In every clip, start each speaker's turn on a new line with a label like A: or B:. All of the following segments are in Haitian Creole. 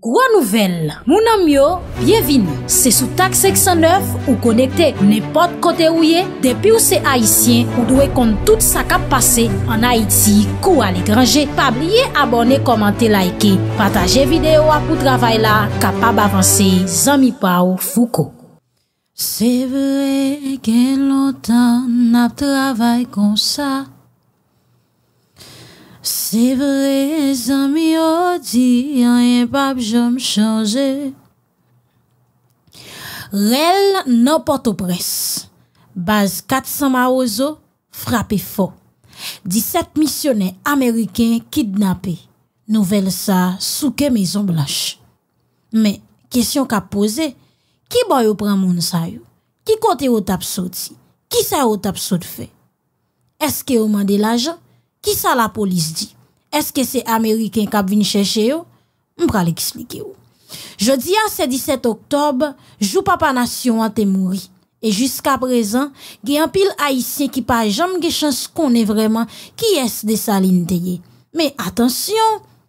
A: Gwa nouvel, mounan myo, byevini, se sou tak 609 ou konekte nepot kote ouye, depi ou se Haitien ou dwe kont tout sa kap pase an Haiti kou alekranje, pa blye abone komante laike, pataje videyo apou travay la, kapab avanse, zami pa ou fuko. Se vre ke lontan ap travay kon sa, C'est vrai, zami amis, hein, pas besoin de changer. chanje. Rel nan porto pres. base 400 maozo, frappé fort. 17 missionnaires américains kidnappés. Nouvelle sa souke Maison Blanche. Mais, question ka pose, qui boy yo pran moun sa yo? Ki kote ou tap soti? Ki sa ou tap sot fe? Eske ou mande l'argent, Ki sa la police dit est-ce que c'est Américain qui a venu chercher On va l'expliquer. Jeudi, ah, c'est 17 octobre, joue Papa Nation a été Et jusqu'à présent, il y a un pile haïtien qui pas jamais chance qu'on est vraiment qui est de Saline Mais attention,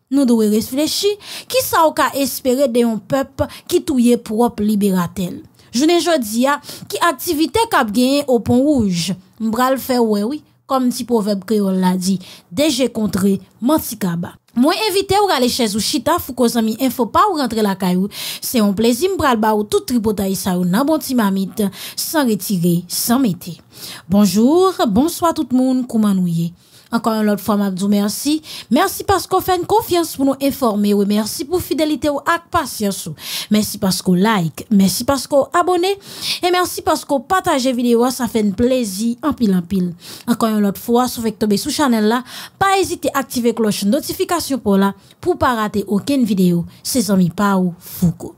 A: nous devons réfléchir, qui ça a espéré de peuple qui est propre libératel. Je ne jodia, ah, qui activité kap gagné au pont rouge. M'bral fait ouais, oui. oui. Kom ti poveb kè yon la di, deje kontre monsi kaba. Mwen evite ou gale chèz ou chita fou ko zami enfo pa ou rentre la kayou, se yon plezim pral ba ou tout tribo ta isa ou nan bon ti mamit, san retire, san mete. Bonjour, bonsoit tout moun, kouman ou ye. Encore une autre fois, je merci. Merci parce qu'on fait une confiance pour nous informer. Oui, merci pour fidélité ou avec patience. Merci parce qu'on like. Merci parce qu'on abonnez Et merci parce qu'on partage vidéo. Ça fait un plaisir en pile en pile. Encore une autre fois, si vous sur sous channel là, pas hésiter à activer cloche notification pour là, pour pas rater aucune vidéo. C'est amis Pao Foucault.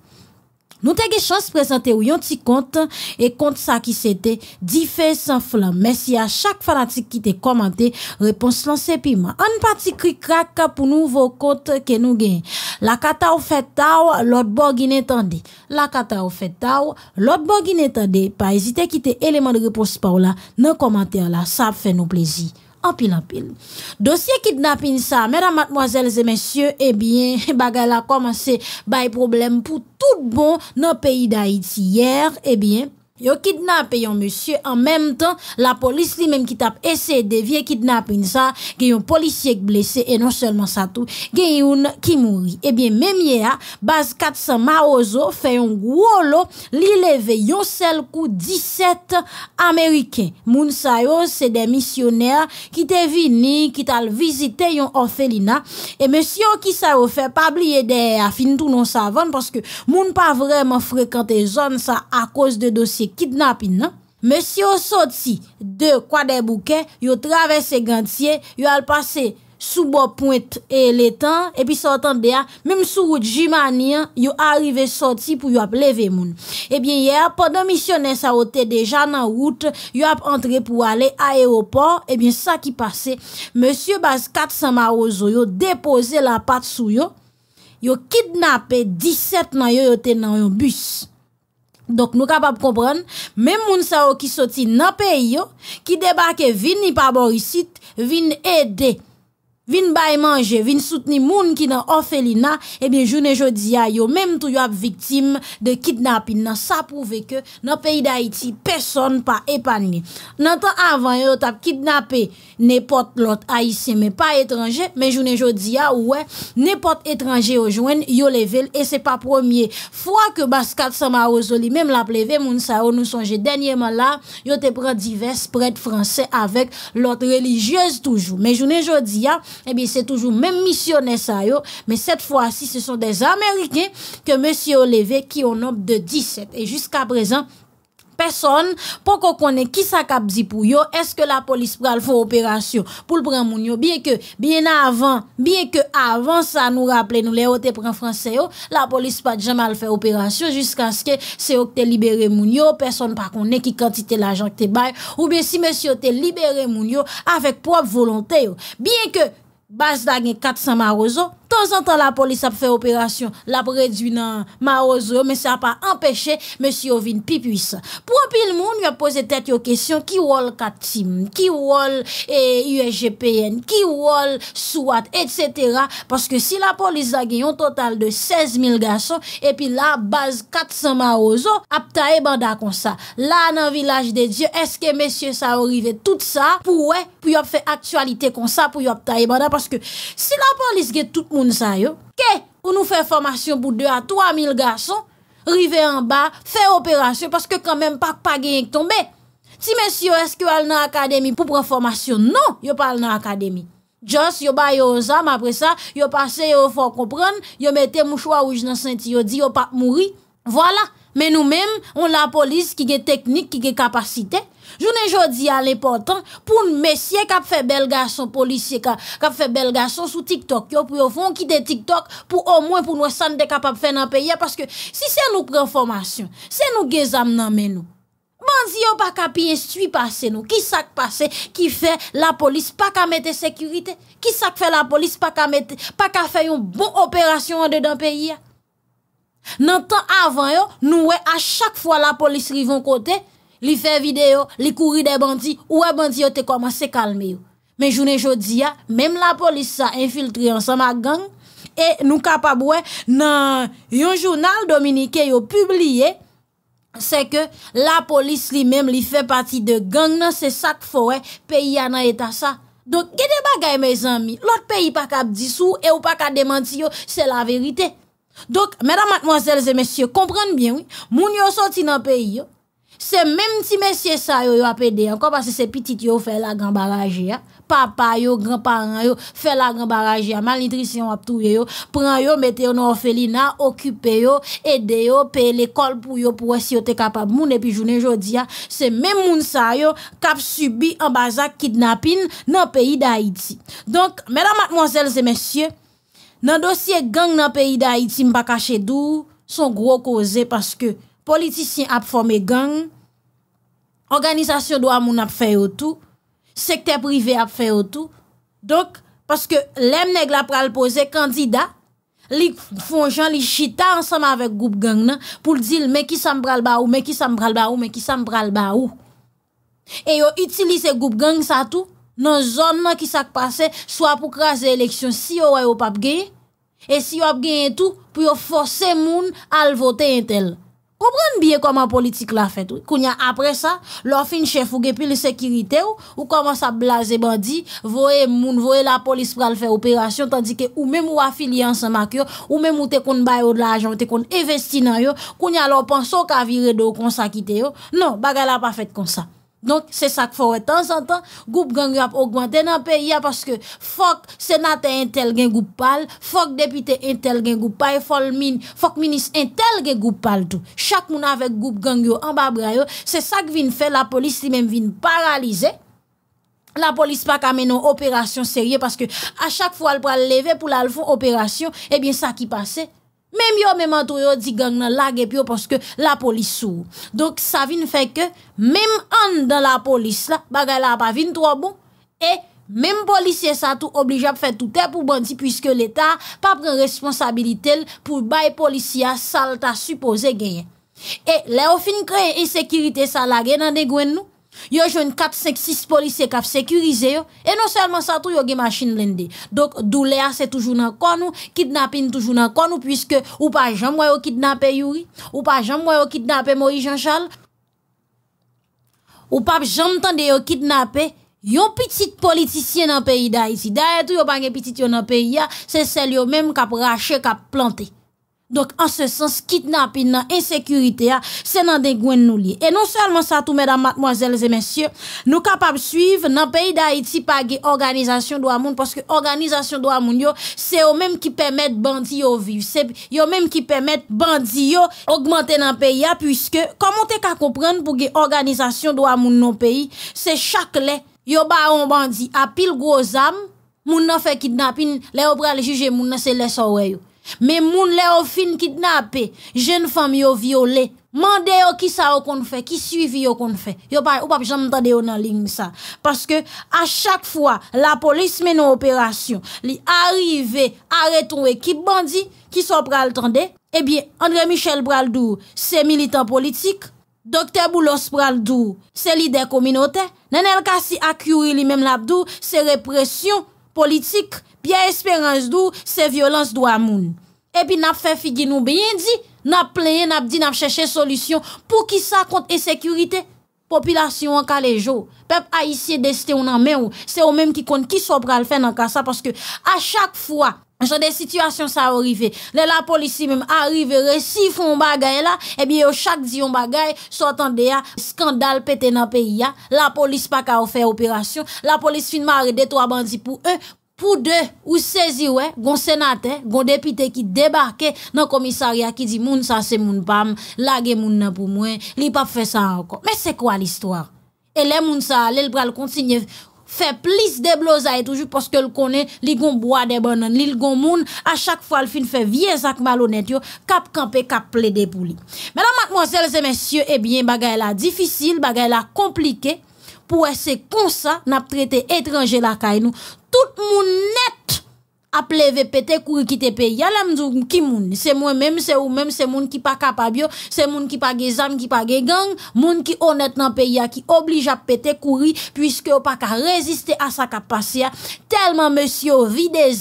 A: Nous avons chance de présenter un petit compte et compte ça qui c'était Différents sans flamme. Merci à chaque fanatique qui t'a commenté. Réponse lancée piment. Un petit cri crack pour nouveau compte que nous gagnons. La cata ou fait tau, l'autre bord inattendu. La cata ou fait tau, l'autre bord inattendu. Pas hésiter à quitter l'élément de réponse par là dans commentaire là. Ça fait nous plaisir. an pil an pil. Dosye kidnap in sa, mèran matmoazèl zè mèsyè, ebyen, bagala koman se bay problem pou tout bon nan peyi da Haiti. Yèr, ebyen, eh Yo kidnappé un monsieur en même temps la police lui-même qui tape essayé de dévier kidnapping ça qui un policier blessé et non seulement ça tout qui une qui mourit et eh bien même hier base 400 Maozo fait un gros lot li levé un seul coup 17 américains moun sa yo c'est des missionnaires qui t'est venu qui t'a visité un orphelinat et monsieur qui ça fait pas oublier des fin tout non savon, parce que moun pas vraiment fréquenté zone ça à cause de dossier kidnap in nan. Monsi yo soti de kwa de bouke, yo travesse gantye, yo al pase sou bo pointe e letan epi sotan de a, mèm sou wout jimani an, yo arive soti pou yo ap leve moun. Ebyen yè a, podo misionè sa wote deja nan wout, yo ap entre pou ale aéroport, ebyen eh sa ki pase monsi yo bas 400 marouzo yo depose la pat sou yo yo kidnapé 17 nan yo yote nan yon buss Dok nou kapap kompran, men moun sa ou ki soti nan peyo, ki debake vin ni paborisit, vin ede. Vin bay manje, vin soutni moun ki nan ofeli na, e bin jounen jodi a, yo menm tou yo ap viktim de kidnapin, nan sa pouve ke nan peyi da iti, peson pa epan ni. Nan tan avan yo tap kidnapin, nepot lot a isye, me pa etranje, men jounen jodi a, ouwe, nepot etranje yo jwen, yo level, e se pa promye. Fwa ke bas kat sa ma ozoli, menm la pleve moun sa yo nou sonje denye man la, yo te pran divers prete franse avek lot religyez toujou. Men jounen jodi a, eh bien, c'est toujours même missionnaire ça, yo. Mais cette fois-ci, ce sont des Américains que monsieur Olevé qui ont nombre de 17. Et jusqu'à présent, personne pour qu'on connaisse qui ça cap pour yo est-ce que la police pral faire opération pour le prendre bien que bien avant bien que avant ça nous rappelait, nous les pris en français la police pas jamais fait opération jusqu'à ce que c'est eux libéré moun yo personne pas connaît qui quantité l'argent que te bail ou bien si monsieur te libéré moun avec propre volonté bien que Bas da gen kat sa ma wè zo... an zantan la polis ap fè operasyon la prej di nan ma ozo, men se ap ap empèche, men si yo vin pi pwisa. Po pil moun, yo ap pose tèt yo kèsyon, ki wol katim, ki wol eh, USGPN, ki wol SWAT, et sètera, paske si la polis a gen yon total de 16.000 gason, epi la, baz 400 ma ozo, ap tae banda kon sa. La nan vilaj de Diyo, eske men sè sa orive tout sa, pou wè, pou yo ap fè aktualite kon sa, pou yo ap tae banda, paske si la polis gen tout moun Ça sa yo. nous fait formation pour 2 à 3 garçons, river en bas, faire opération, parce que quand même, pas pas gagné tombé. Si monsieur, est-ce qu'il y dans l'académie pour prendre formation? Non, il pas dans académie. Just, yo ba yo zam, après ça, yo passé vous faut comprendre, yo mette mouchoir rouge dans senti, yo dit yo pas mourir. Voilà. Mais nous même on la police qui a technique, qui a capacité. Jounen jodi alè portan, pou mèsyè kap fè bel gason polisyè kap fè bel gason sou TikTok yo, pou yo fon ki de TikTok pou o mwen pou nou san de kap ap fè nan peye, paske si se nou pre-informasyon, se nou gezam nan mè nou, mandi yo pa kap yon stui pase nou, ki sak pase ki fè la polis pa ka mette sekurite, ki sak fè la polis pa ka fè yon bon operasyon an de dan peye ya. Nan tan avan yo, nou wè a chak fwa la polis rivon kote, li fait vidéo, li courir des bandits, ou a bandits ont commencé calmer. Mais journée jodi même la police sa infiltré ensemble à gang et nous capables dans un journal dominicain yo publié c'est que la police lui-même lui fait partie de gang c'est ça que faut pays dans état ça. Donc, les bagay, mes amis. L'autre pays pas cap dissous et ou pas démenti démentir, c'est la vérité. Donc, mesdames, mademoiselles et messieurs, comprenez bien, oui. Moun yo sorti dans pays, Se menm ti mesye sa yo yo apede, ankon pa se se pitit yo fe la gran baraje ya, papa yo, granparen yo, fe la gran baraje ya, mal nitrisyon ap tou yo, pran yo, mete yo nou ofeli na, okupe yo, ede yo, pe l'ekol pou yo, pou as yo te kapab, moun epi jounen jodi ya, se menm moun sa yo, kap subi anbaza kidnapin nan peyi da Haiti. Donk, menan matmozèl zè mesye, nan dosye gang nan peyi da Haiti mpa kache dou, son gro koze, paske politiciens ont formé gang, organisation doit moun a fait tout, secteur privé a fait tout. Donc, parce que les nèg la pral pose candidat, li font gens li chita ensemble avec groupe gang nan, pour dire mais qui pral ou, mais qui ça me pral ou, mais qui ça me pral ba ou. Et yo utilise groupe gang ça tout, dans zone zones qui ça passe, soit pour craser l'élection si yo ou pas gagné, et si yo a gagné tout, pour yo forcer moun à voter Obran biye koman politik la fèt wè? Koun ya apre sa, lò fin chèf ou gè pil sekirite ou, ou koman sa blaze bandi, voè moun, voè la polis pral fè operasyon, tandi ke ou mè mou afiliyansan mak yo, ou mè mou te kon bayo de la ajan, te kon investi nan yo, koun ya lò panso ka vire do kon sakite yo. Non, bagala pa fèt kon sa. Donk se sak fòre tan zan tan, goup gangyo ap ogwante nan pe ya paske fòk senate entel gen goup pal, fòk depite entel gen goup pal, fòk minis entel gen goup pal tou. Chak moun avek goup gangyo an bab rayo, se sak vin fè, la polis li men vin paralize, la polis pak ameno operasyon serye, paske a chak fò al pral leve pou la al fò operasyon, e bin sa ki pase. Mèm yo mèm an tou yo di gang nan lage pyo paske la polis sou. Dok sa vin fè ke mèm an dan la polis la bagay la pa vin trobo. E mèm polisye sa tou oblijap fè toutè pou bandi pwiske l'Etat pa pren responsabilitèl pou bay polisya salta supose genye. E le ou fin kreye e sekirite sa lage nan de gwen nou. Yo jeune 4, 5, 6 policiers qui sécurisé yo. Et non seulement ça, tout yo gen machine blindée. Donc, douleur c'est toujours dans le nous, kidnapping toujours dans le nous, puisque ou pas jamais yo kidnapper Yuri, ou pas jamais yo kidnapper, Moïse Jean-Charles, ou pas jamais tande yo kidnapper. Yon petit politicien dans le pays d'Haïti. D'ailleurs, tout yon pas petit yon dans le pays, c'est celle yo même qui a raché, qui a planté. Donc, en ce sens, kidnapping, insécurité, hein, c'est dans des gouens nous liés. Et non seulement ça, tout, mesdames, mademoiselles et messieurs, nous capables de suivre, dans le pays d'Haïti, pas organisation de monde, parce que organisation de monde, c'est eux-mêmes qui permettent bandits de vivre. C'est eux-mêmes qui permettent bandits augmenter dans le pays, hein, puisque, comment t'es qu'à comprendre pour que organisation de monde dans le pays, c'est chaque lait, yo ba un bandit à pile gros âme, moun nan fait kidnapping, les obra le juger moun nan c'est les yo. Mais moun le qui fin kidnappé, jen femme yo violé. mande yo ki sa yo kon fè, ki suivi yo kon fè. Yo pa, ou pa jam tande yo nan ling sa. que à chaque fois la police men opération li arrive, arrêter qui qui bandi, ki sont pral tande, eh bien André Michel pral dou, se militant politique. Docteur Boulos pral dou, leader communauté Nan nenel kasi Akuri, li même labdou, se répressions politique, bien Espérance d'où, c'est violence d'où amoun. Et puis, n'a fait figu nous bien dit, n'a plein, n'a dit, n'a cherché solution pour qui ça compte insécurité. Population en les jours, Peuple haïtien destin on en main, ou, c'est eux même qui compte qui sont le faire dans ça parce que à chaque fois, ça, des situations ça arrive. Là la police même arrive reçu font bagaille là et eh bien chaque jour, un bagaille s'entendé scandale pété dans pays la police pas qu'à faire opération la police fin des trois bandits pour eux. pour deux ou saisi ouais gon sénateur gon député qui débarque dans commissariat qui dit moun ça c'est mon pam la moun nan pour moi li pas fait ça encore mais c'est quoi l'histoire et les moun ça aller le continuer fe plis deblozay toujou, poske l konen, li goun bwa debon nan, li goun moun, a chak fwa l fin fe viezak malonet yo, kap kampe, kap ple de pou li. Menan, mak mwazel, zemensye, ebyen, eh bagay la difisil, bagay la komplike, pou ese konsa, nap trete etranje la kay nou, tout moun nette, a levé pété courir te paye. là me ki qui moun c'est moi même c'est ou même c'est moun qui pas capable c'est moun qui pas des armes qui pas des gang moun qui honnête dans pays qui oblige à pété courir puisque pas ka résister à sa capacité tellement monsieur vide des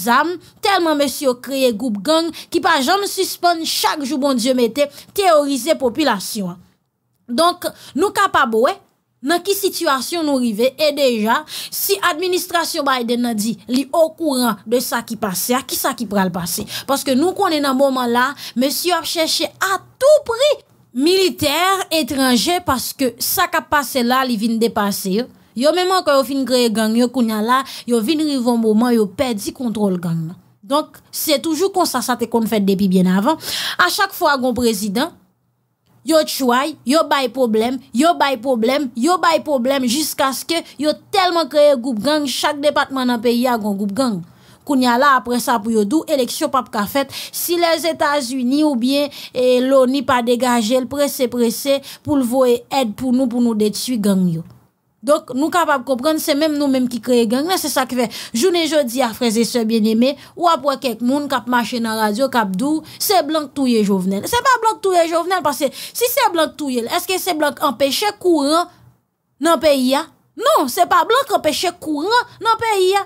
A: tellement monsieur créer groupe gang qui pas jamais suspend chaque jour bon dieu mette théoriser population donc nous capable nan ki situasyon nou rive, e deja, si administrasyon Biden nan di, li o kouran de sa ki pase, a ki sa ki pral pase. Paske nou konen nan mouman la, monsi yo ap cheshe a tou pri, militer, etranje, paske sa ka pase la, li vin depase. Yo mèman kon yo fin greye gang, yo kounya la, yo vin rive mouman, yo pedi kontrol gang. Donk, se toujou konsa sa te kon fèd depi bien avan. A chak fwa gon prezident, Yo tchouay, yo bay problem, yo bay problem, yo bay problem, jiska sk yo telman kreye goup gang, chak departman an peyi a goun goup gang. Koun ya la apre sa pou yo dou, eleksyon pap ka fet, si les Etats-Unis ou bien e, lo ni pa degaje, el prese prese pou lvo e ed pou nou, pou nou detui gang yo. Donk nou kapap kopran, se menm nou menm ki kreye geng, nan se sa kwe, jounen jodi a freze se byen eme, wap wak ek moun, kap mache nan radyo, kap dou, se blanke touye jovenel. Se pa blanke touye jovenel, parce, si se blanke touye, eske se blanke empeshe kouran nan peyi ya? Non, se pa blanke empeshe kouran nan peyi ya.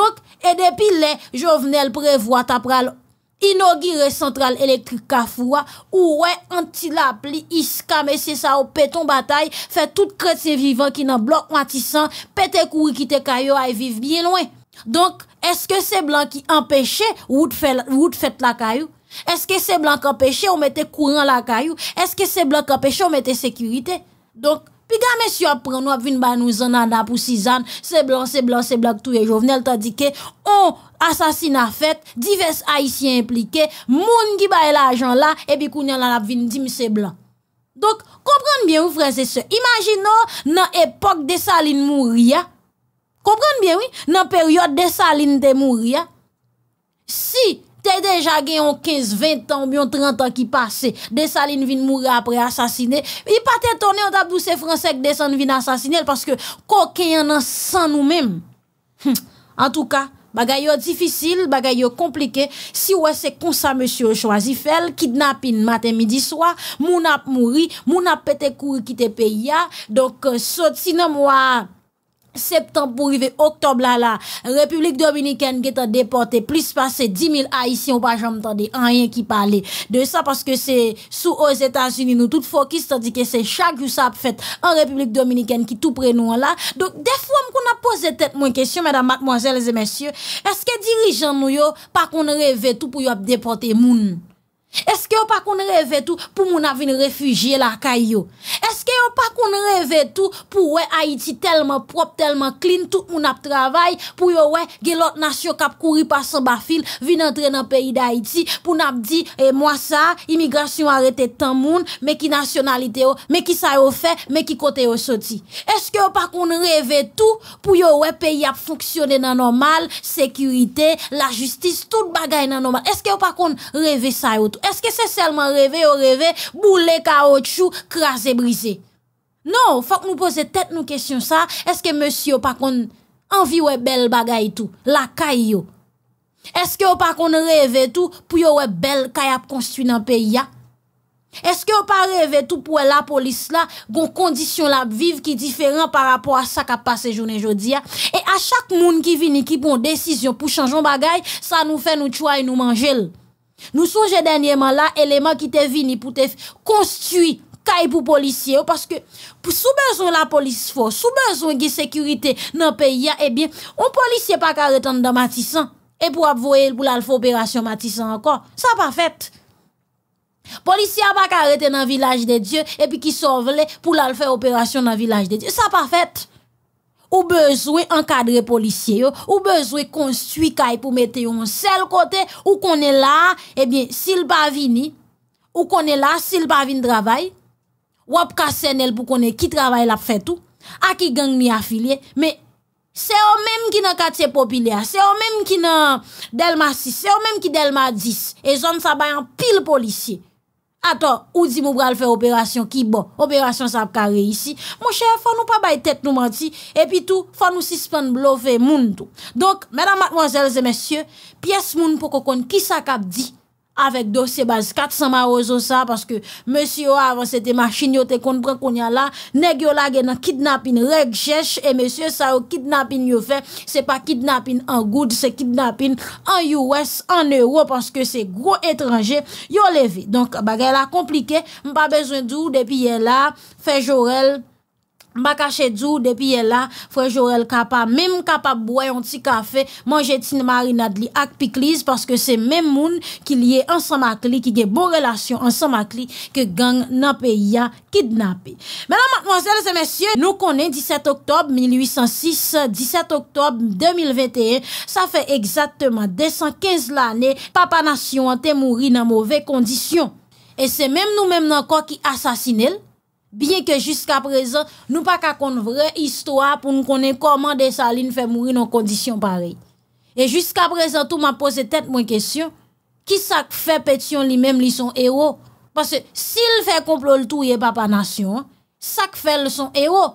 A: Donk, e depi le, jovenel prevoat apral... ino gire sentral elektrik ka fwa, ou wè an ti la pli iska, mè se sa ou peton batay, fè tout kred se vivan ki nan blok mwati san, petè kouri ki te kayo, ay viv bien wè. Donk, eske se blan ki empèche, wout fèt la kayo? Eske se blan ki empèche, ou metè kouran la kayo? Eske se blan ki empèche, ou metè sekurite? Donk, Pi game si yo pran wap vin ban nou zananda pou 6 an, se blan, se blan, se blan, ktouye jovenel ta dike, on asasina fet, divers haisyen implike, moun ki baye la ajan la, ebi kounyan lan ap vin dim se blan. Dok, kompran bien wou franse se, imagino nan epok desaline mou ria, kompran bien wou, nan peryote desaline te mou ria, si, Te deja gen yon kez 20 an ou yon 30 an ki pase. Desaline vin moure apre asasine. I pa te tonne yon tabou se fransek desan vin asasine. Paske koke yon nan san nou menm. En tou ka, bagay yo difisil, bagay yo komplike. Si wese konsa monsi yo chwazi fel, kidnap in maten midi swa, moun ap mouri, moun ap pete kou ki te pe ya. Dok euh, sot si nan mwa... septembre pour arriver octobre là la République dominicaine qui t'a déporté plus passé 10 000 haïtiens pas jamais entendu rien qui parlait de ça parce que c'est sous aux États-Unis nous tout focus tandis que c'est chaque jour ça fait en République dominicaine qui tout nous là donc des fois qu'on a posé tête moins question mesdames mademoiselles et messieurs est-ce que dirigeants nous yo pas qu'on rêvait tout pour y déporter moun Eske yo pa kon reve tou pou moun ap vin refugye la kay yo? Eske yo pa kon reve tou pou we Aiti telman prop, telman clean, tout moun ap travay pou yo we gelot nasyo kap kouri pa Samba Fil vin entre nan peyi da Aiti pou nou ap di e eh, mwasa, imigrasyon arete tan moun, meki nasyonalite yo, meki sayo fe, meki kote yo soti? Eske yo pa kon reve tou pou yo we peyi ap funksyonen nan normal, sekurite, la justis, tout bagay nan normal? Eske yo pa kon reve tou? Est-ce que c'est seulement rêver ou rêver, boulé, caoutchouc, craser, brisé Non, faut que nous posions tête nous question ça. Est-ce que monsieur, par contre, envie ou belle bagaille tout, la caille Est-ce que par contre, rêver tout, pour yon belle caille construit dans le pays? Est-ce que pas rêver tout pour la police là, gon condition la vivre qui différent par rapport à ce qui a passé journée aujourd'hui? Et à chaque monde qui vient qui prend décision pour changer bagaille, ça nous fait nous choix et nous manger. Nou souje denye man la, eleman ki te vini pou te konstuye kay pou polisye ou Paske sou bezon la polis fos, sou bezon ki sekurite nan peya Ebyen, ou polisye pa karetan nan Matisan E pou ap voye pou lal fè operasyon Matisan ankon, sa pa fèt Polisye pa karetan nan Vilaj de Diyo E pi ki sovle pou lal fè operasyon nan Vilaj de Diyo, sa pa fèt ou besoin encadrer policier ou besoin construire pour mettre un seul côté ou qu'on est là eh bien s'il pas vini ou qu'on est là s'il pas vini travail ou ap kasenel pour qu'on qui travaille la fait tout à qui gang ni affilié mais c'est eux même qui dans quartier populaire c'est eux même qui dans Delma 6 c'est eux même qui Delma 10 et zone ça en pile policiers Ator, ou di mou bral fè operasyon ki bon, operasyon sa ap kare isi, mou chè, fò nou pa bay tèt nou manti, epi tout, fò nou si spèn blò fè moun tout. Donk, mèdam matmòzèl zè mèsyè, piès moun pou kò kon ki sa kap di, avèk dosye baz kat sa ma ozon sa, paske mèsy yo avan sete machin yo te kont prekoun ya la, neg yo la gen an kidnapping reg jèch, e mèsy yo sa ou kidnapping yo fè, se pa kidnapping an goud, se kidnapping an US, an Europe, anske se gro etranje yo le ve. Donk bagay la komplike, m pa bezwen d'ou depi ye la, fè jorel, Mbaka chedou, depi yela, fwe jorel kapa, mem kapa boyon ti kafe, manje tin marina dli ak pikliz, paske se mem moun ki liye ansamakli, ki ge bon relasyon ansamakli, ke gang nan peya kidnapi. Menan, matmanzèl, se mèsyè, nou konen 17 oktob 1806, 17 oktob 2021, sa fè egzatman 215 l'anè, papa nasyon an te mouri nan mowè kondisyon. E se mem nou mem nan kwa ki asasine lè, Bien que jusqu'à présent, nous pas qu'à une vraie histoire pour nous connaître comment des salines fait mourir dans conditions pareilles. Et jusqu'à présent, tout m'a posé tête moins question. Qui ça fait pétition lui-même, lui son héros? Parce que s'il fait complot tout, il papa nation. Hein. Ça fait le son héros.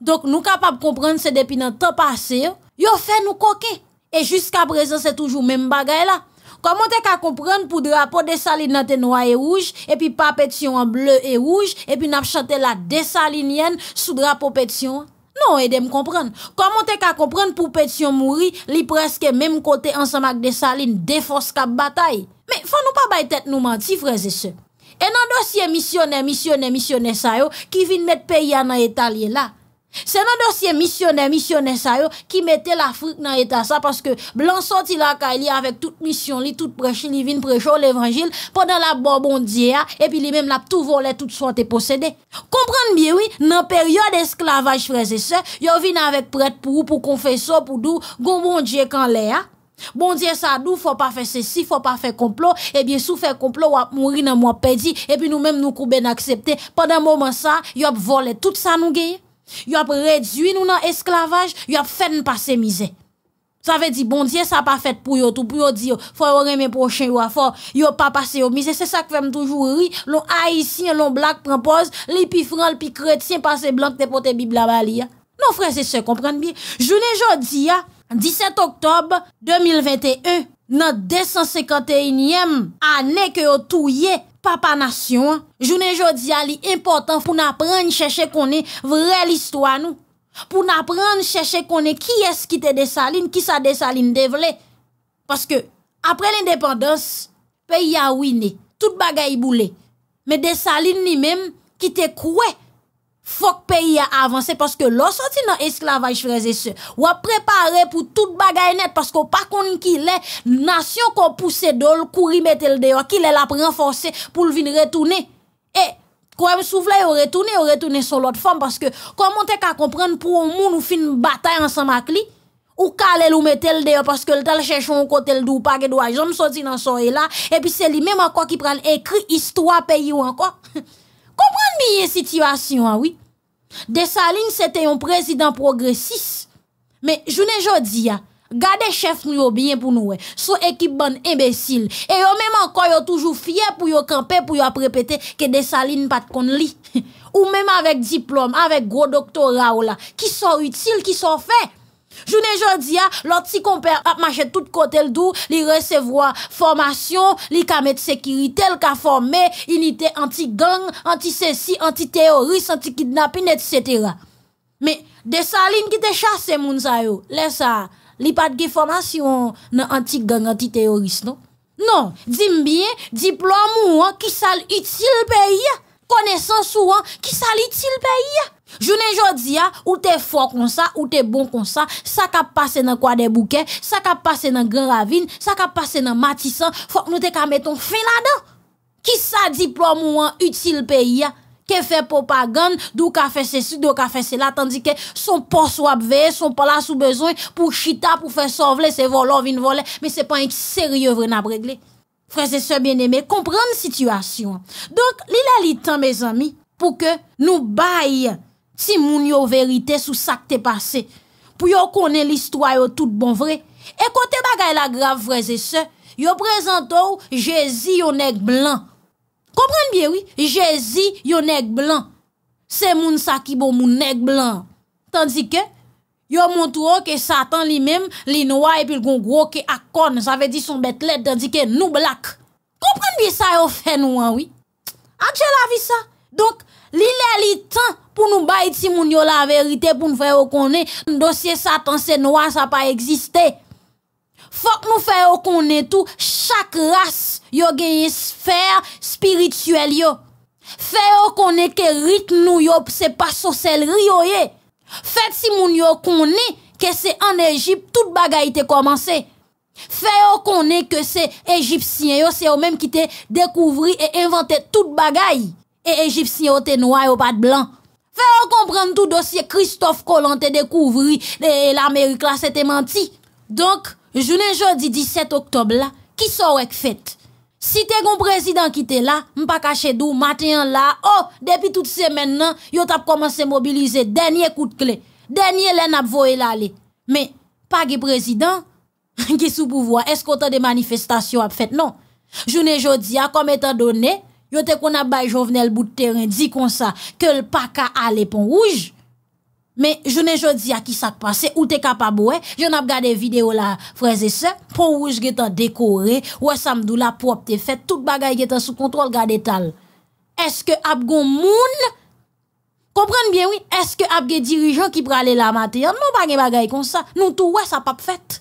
A: Donc, nous capables de comprendre, c'est depuis notre temps passé, hein. ont fait nous coquer. Et jusqu'à présent, c'est toujours même bagaille là. Koman te ka kompran pou drapo de salin natenwa e rouj, epi pa petyon an bleu e rouj, epi nap chante la de salin yen sou drapo petyon? Non, e dem kompran. Koman te ka kompran pou petyon mouri li preske menm kote ansamak de salin defos kap batay? Men, fan nou pa bay tet nou manti, freze se. E nan dosye misyonen, misyonen, misyonen sayo ki vin met peya nan etalye la. Se nan dosye misioner, misioner sa yo, ki mette la frik nan eta sa, paske blan soti la ka li avèk tout mision li, tout prechi li vin precho l'evangil, pandan la bo bon diye a, epi li menm la tout volè, tout sou an te posede. Kompran biye wè, nan peryode esklavaj preze se, yo vin avèk pret pou ou, pou konfeso, pou dou, go bon diye kan le a. Bon diye sa dou, fò pa fè sè si, fò pa fè komplot, epi eh sou fè komplot wap mounri nan moun pedi, epi nou menm nou kou ben aksepte. Pandan mounman sa, yo ap volè tout sa nou geye. Yo a réduit nous dans esclavage, yo a fait nous passer misère. Ça veut dire bon Dieu ça pas fait pour yo tout pour yo dire faut remer prochain yo faut yo pas passé au misère. C'est ça que fait toujours rire. L'on haïtien, l'on black propose pause, li pi franc, li pi chrétien passer blanc te Bible bali. Non frère c'est sœurs, comprendre bien. dis, jodi 17 hein. octobre 2021 dans 251e année que yo touye pa pa nasyon. Jounen jodi a li impotant pou naprenn chèche konen vrel histwa nou. Pou naprenn chèche konen ki es ki te desaline, ki sa desaline devle. Paske, apre l'independens, pe yawine, tout bagay boule. Me desaline ni menm ki te kouè. faut que pays a avancé parce que l'on sorti dans esclavage frères et sœurs ou a préparé pour toute bagaille net parce qu'on pas qu'on qui est nation qu'on poussé dans courir mettre le dehors qui est la renforcer pour venir retourner et quand même souffle, on retourne, on retourner sur l'autre forme parce que comment t'es qu'à comprendre pour un monde ou une bataille ensemble avec lui ou calé ou le dehors parce que le tal cherche un côté le dou pas que doit j'en sorti dans et là et puis c'est lui même encore qui prend écrit histoire pays ou encore Kompran miye sitivasyon awi? Ah Desaline sete yon prezident progresis. Me jounen jodi ya, ah, gade chef nou yo byen pou nou we, sou ekip ban embesil, e yo menman kon yo toujou fye pou yo kampe, pou yo aprepete ke Desaline pat kon li. Ou menman avek diplom, avek gro doktoraw oh la, ki son util, ki son fey. Jounen jondiya, lor ti komper ap mache tout kotel dou, li resevwa formasyon, li kamet sekiri tel ka formè, inite anti-gang, anti-sesi, anti-teoris, anti-kidnapin, etc. Me, de salin ki te chase moun zayou, lè sa, li pat ge formasyon nan anti-gang, anti-teoris, non? Non, di mbyen, diplo mou an, ki sal itil peyi ya, konesans ou an, ki sal itil peyi ya. Jounen jodi ya, ou te fwa kon sa, ou te bon kon sa, sa ka pase nan kwa de bouke, sa ka pase nan gran ravine, sa ka pase nan matisan, fwa nou te ka meton fin la dan. Ki sa diplo mwen util peyi ya, ke fe popagan, dou ka fe se si, dou ka fe se la, tandi ke son pa swap veye, son pa la sou bezoy, pou chita, pou fe sovle, se volo, vin vole, me se pan yon ki serye vre na bregle. Frense se bien eme, komprende situasyon. Si moun yo vérité sou sak te passé, pou yo konnen l'histoire tout bon vrai. e kote bagay la grave, vreze se, yo Jésus Jésus, yon yo neg blanc. comprends bien, oui, Jésus, yo neg blanc. C'est moun sa ki bon moun neg blanc. Tandis que, yo montrou que Satan li même li et puis kon gros ke akon, ça veut dire son bête betlet, tandis ke nou black. Comprenez bien ça yo fait nou an oui. Adje la vi sa. Donc, il est temps pour nous si mon yo la vérité pour nous faire Le dossier satan c'est noir ça pas existé faut que nous faire reconnaître tout chaque race a une sphère spirituelle yo faire reconnaître que rythme nous yo c'est pas sorcellerie yo ye. fait mon que c'est en Égypte toute bagaille a commencé au reconnaître que c'est égyptien yo c'est eux même qui t'ai découvert et inventé toute bagaille et Égyptiens étaient noir ou pas de blanc. Fais comprendre tout dossier Christophe Colomb te découvert. Et l'Amérique là c'était menti. Donc, journée jeudi 17 octobre là, qui sort fête Si t'es un président qui t'es là, m'pas caché d'où matin là, oh, depuis toutes ces maintenant, yo t'a commencé mobiliser dernier coup de clé, dernier l'en a voué l'aller. Mais pas de président qui sous pouvoir, est-ce qu'on des manifestations à fait non? Journée jeudi, comme étant donné, Yo te kon ap bay jo vnen l bout teren, di kon sa, ke l pa ka ale pon ruj, men, jone jodi a ki sak pa, se ou te kapab we, jone ap gade video la freze se, pon ruj getan dekore, wè samdou la prop te fet, tout bagay getan sou kontrol gade tal. Eske ap gon moun, komprende bien wè, eske ap ge dirijan ki prale la mater, yon moun bagen bagay kon sa, nou tou wè sa pap fet.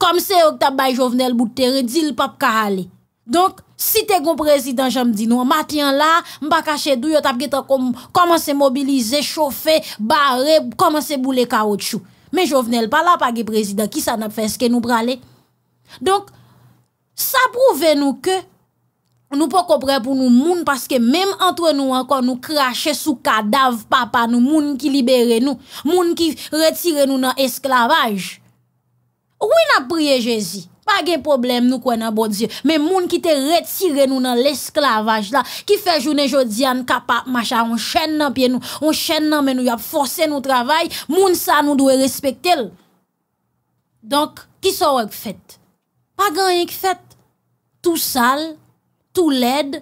A: Kom se, yo te ap bay jo vnen l bout teren, di l pap ka ale. Donk, Si t'es gon président, j'aime dis non, matin là, m'pa caché dou yo tap geta mobiliser, chauffer, barrer, commencer bouler caoutchouc. Mais je Jovenel pas là pas président, qui ça n'a fait ce que nous braler. Donc ça prouve nous que nous pas comprendre pour nous moun parce que même entre nous encore nous cracher sous cadavre papa nous moun qui libérer nous moun qui retire nous dans esclavage oui n'a prié Jésus pas de problème nous quoi dans bon Dieu mais moun qui te retire nous dans l'esclavage là qui fait journée jodi an capable marcher on chaîne dans pied nous on chaîne dans mais nous y a forcé nous travail moun ça nous doit respecter donc qui sont fait pas gagné que fait tout sale tout laide.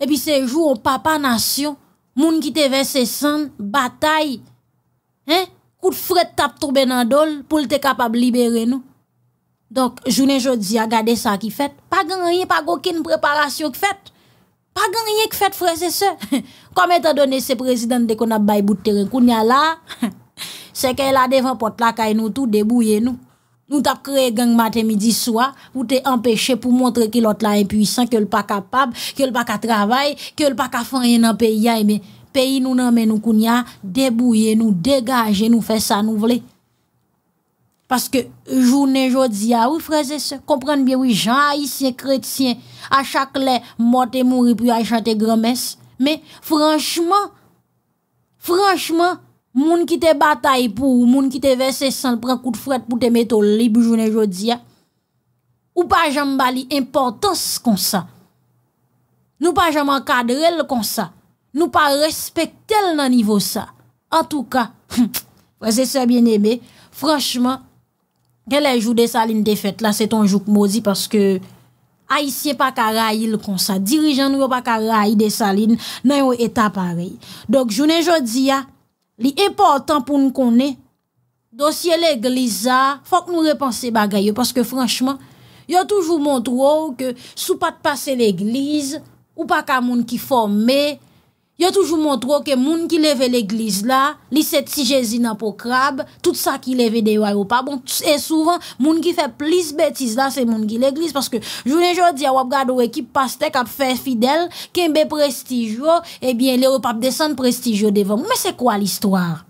A: et puis c'est jour au papa nation moun qui te versé sang bataille hein coup de fret tape tomber dans dol pour te capable libérer nous donc, journée jeudi, regardez ça qui fait. Pas grand pas aucune préparation qui fait. Pas grand qui fait, frère, c'est ça. Comme étant donné, c'est président de qu'on a bail bout de terrain, qu'on y a là, c'est qu'elle a devant porte là, qu'elle nous tout débouiller nous. Nous t'a créé gang matin, midi, soir, pour t'empêcher, pour montrer que l'autre là impuissant, que le pas capable, que le pas de travailler, que le pas de faire rien dans pays, mais eh pays nous nomme nous qu'on y a, nous, dégager nous, faire ça nous voulons. Paske, jounen jodi a, wou fraze se, komprenne bie wou, jan a isye kretien, a chakle, mwote mwori, pou a chante gromens. Me, franchman, franchman, moun ki te batay pou, moun ki te vese san, pren kout fred pou te meto li, bou jounen jodi a, ou pa jambali importos kon sa. Nou pa jaman kadrel kon sa. Nou pa respektel nan nivou sa. En tou ka, fraze se, bien eme, franchman, Gè lè jou desaline defet, la se ton jou k'mo di paske a isye pa karayil kon sa, dirijan nou yo pa karayil desaline nan yon eta parey. Dok jounen jodi ya, li e portan pou nou konen, dosye l'eglisa, fok nou repanse bagay yo, paske franchman, yo toujou montrou ke sou pat pase l'eglise, ou pa kamoun ki forme, yo toujou montrou ke moun ki leve l'eglise la, li se tijezina pou krab, tout sa ki leve de yo a yo pa, bon, et souvan, moun ki fe plis betise la, se moun ki l'eglise, paske jounen joudia wap gado ekip pastek eh ap fe fidel, kembe prestijyo, ebyen le yo pa pdesan prestijyo devon. Me se kwa l'histoire?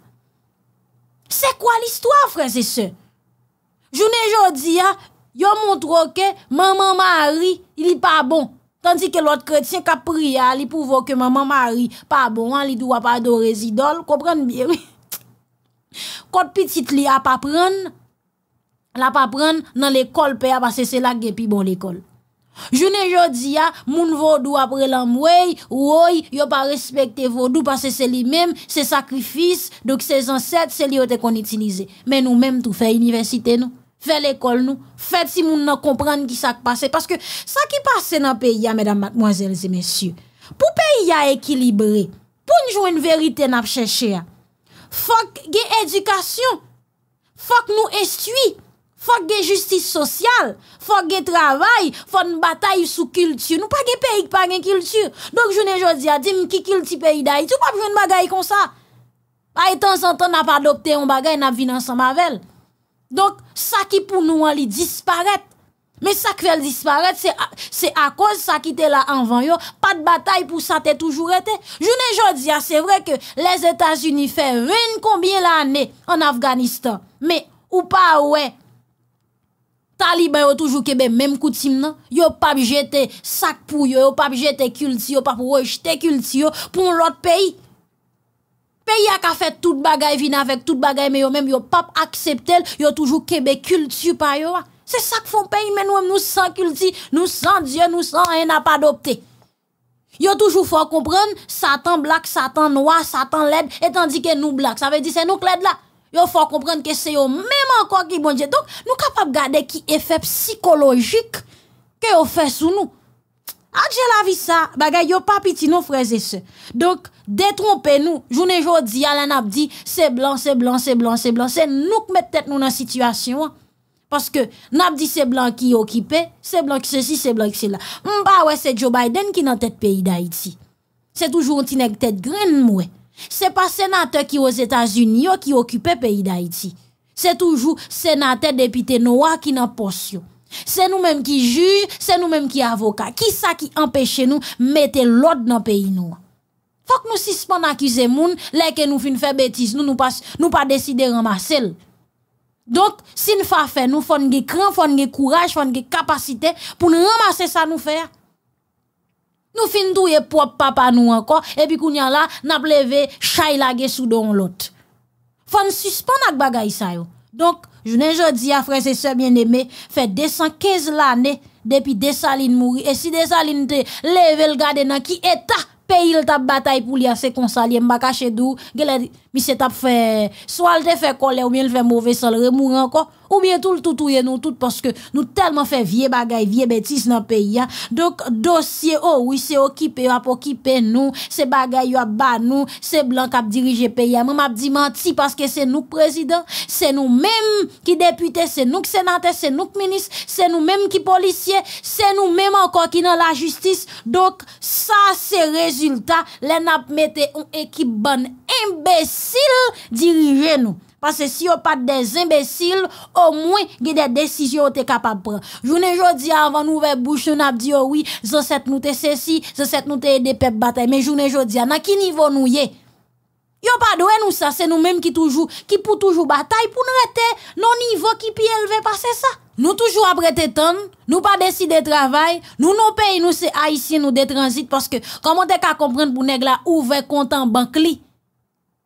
A: Se kwa l'histoire, freze se? Jounen joudia, yo montrou ke, maman mari, ili pa bon. Tanti ke lot kretien ka priya li pouvo ke maman mari pa bon an li dwa pa adorez idol, koprenn biye. Kot pitit li ap aprenn, nan l'ekol pe ap asese la gen pi bon l'ekol. Jounen jodi ya, moun vodou ap relem wey, woy, yo pa respekte vodou pasese li men, se sakrifis, dok se zanset, se li ote kon itinize. Men nou menm tou fe, universite nou. Fè l'ekol nou, fèt si moun nan komprende ki sa k'pase. Paske sa ki pase nan peyi ya, mèdam matmoazèlze, mèsyou. Pou peyi ya ekilibre, pou njou yon verite nap chèche ya. Fòk ge edukasyon, fòk nou estwi, fòk ge justice sosyal, fòk ge travay, fòk nbata yon sou kulti. Nou pa ge peyi kpa gen kulti. Donk jounen jodi ya, dim ki kilti peyi dayi, tou pa pi yon bagay kon sa. Ay tan san tan nap adopte yon bagay, nap vinansan mavel. Donk, sa ki pou nou an li disparete. Men sa ki fel disparete, se a koz sa ki te la anvan yo. Pa de batay pou sa te toujou rete. Jounen joun diya, se vre ke les Etats-Unis fe rin konbien la ane an Afganistan. Men, ou pa we, taliban yo toujou kebe menm koutim nan. Yo pa bi jete sak pou yo, yo pa bi jete kulti, yo pa bi jete kulti yo pou lout peyi. pays a fait toute bagaille vin avec toute bagaille mais yo même yo pas accepté yo toujours Québec culture pa yo c'est ça que font pays mais nous nous sans culture nous sans Dieu nous sans rien n'a pas adopté Yo toujours faut comprendre Satan black Satan noir Satan led et tandis que nous black ça veut dire c'est nous led là Yo faut comprendre que c'est eux même encore qui bon donc nous capable garder qui effet psychologique que yo fait sous nous Adje lavi sa, bagay yo papi ti nou freze se. Donk detrompe nou, jounen jodi, ala nap di, se blan, se blan, se blan, se blan, se nou k mette tet nou nan sitwasyon. Paske nap di se blan ki yo kipe, se blan ki se si, se blan ki se la. Mba we se Joe Biden ki nan tet peyi da iti. Se toujou ti nek tet gren mwe. Se pa senate ki yo etasun yo ki yo kipe peyi da iti. Se toujou senate depite nou wak ki nan porsyon. C'est nous-mêmes qui juge, c'est nous-mêmes qui avocat. Qui ça qui empêche nous mettre l'ordre dans le pays nous? Faut que nous suspendons accusé moun, là que nous fin faire bêtises nous nous pas nous pas décider ramasser. Donc si nous faisons, faire, nous faisons des cran, faut nous courage, faut capacité pour nous ramasser ça nous faire. Nous fin tout pour papa nous encore et puis qu'on là n'a levé chaille la sous don l'autre. Faut nous suspendre bagaille ça yo. Donc Jounen jodi a fre se sebyen eme, fe de san kez lan e depi de salin mouri. E si de salin te leve l gade nan ki eta peyil ta batay pou li a se konsa li mbaka chedou. mi se tap fè, swal te fè kolè ou mien l fè mouvè sol, remou ankon ou mien tout l toutouye nou tout, porske nou telman fè vie bagay, vie betis nan pey ya dok dosye oh ou wisse okipe, wap okipe nou se bagay wap ba nou, se blan kap dirije pey ya, mou map di manti porske se nou prezident, se nou mèm ki depute, se nou ksenate se nou kminis, se nou mèm ki polisye se nou mèm ankon ki nan la justice, dok sa se rezultat, lè nap mette un ekip ban imbes Sile dirije nou. Pase si oh yo pat de zembe sile, o mwen ge de desisyon te kapab pran. Jounen jodi avan nou ve bouchen ap di yo, oui, zan set nou te sesi, zan set nou te ede pep batay. Men jounen jodi anan ki nivou nou ye? Yo pa doye nou sa, se nou menm ki pou toujou batay, pou nou rete nou nivou ki pi elve pase sa. Nou toujou ap rete ton, nou pa desi de travay, nou nou pey nou se aisyen nou de transit, paske komon te ka komprende pou neg la ouve kontan bank li.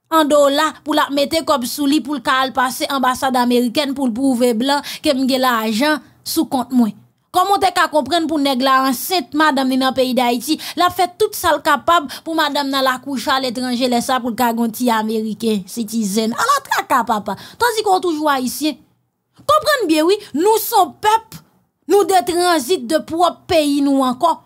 A: An do la pou la mette kopsou li pou l ka al pase ambasade Ameriken pou l pouve blan ke mge la ajan sou kont mwen. Koman te ka kompren pou neg la anset madame nan peyi da iti. La fet tout sal kapab pou madame nan la koucha l etranje lesa pou l ka ganti Ameriken sitizen. An la tra kapab pa. Tansi kon toujwa isye. Kompren biye wii nou sou pep nou de transit de prop peyi nou ankon.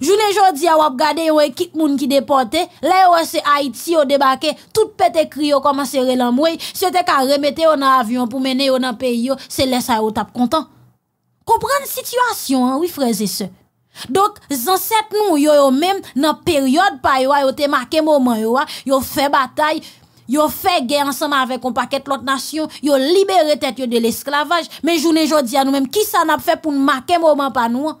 A: Joune jodi a wap gade yon ekip moun ki depote, la yo e se Haiti yo debake, tout pete kri yo koman se relan se te ka remete yon nan avyon pou mene yo nan peyi yo, se lesa yo tap kontan. Kompren situasyon, oui freze se. Donc, zanset nou yo yon même nan période pa yo a, yo te make moman yo a, yo fe batay, yo fe ge ansama avek on paket lot nasyon, yo libere tete yo de l'esclavage, men jounen jodi a nou même ki sa nap fe pou make moman pa nou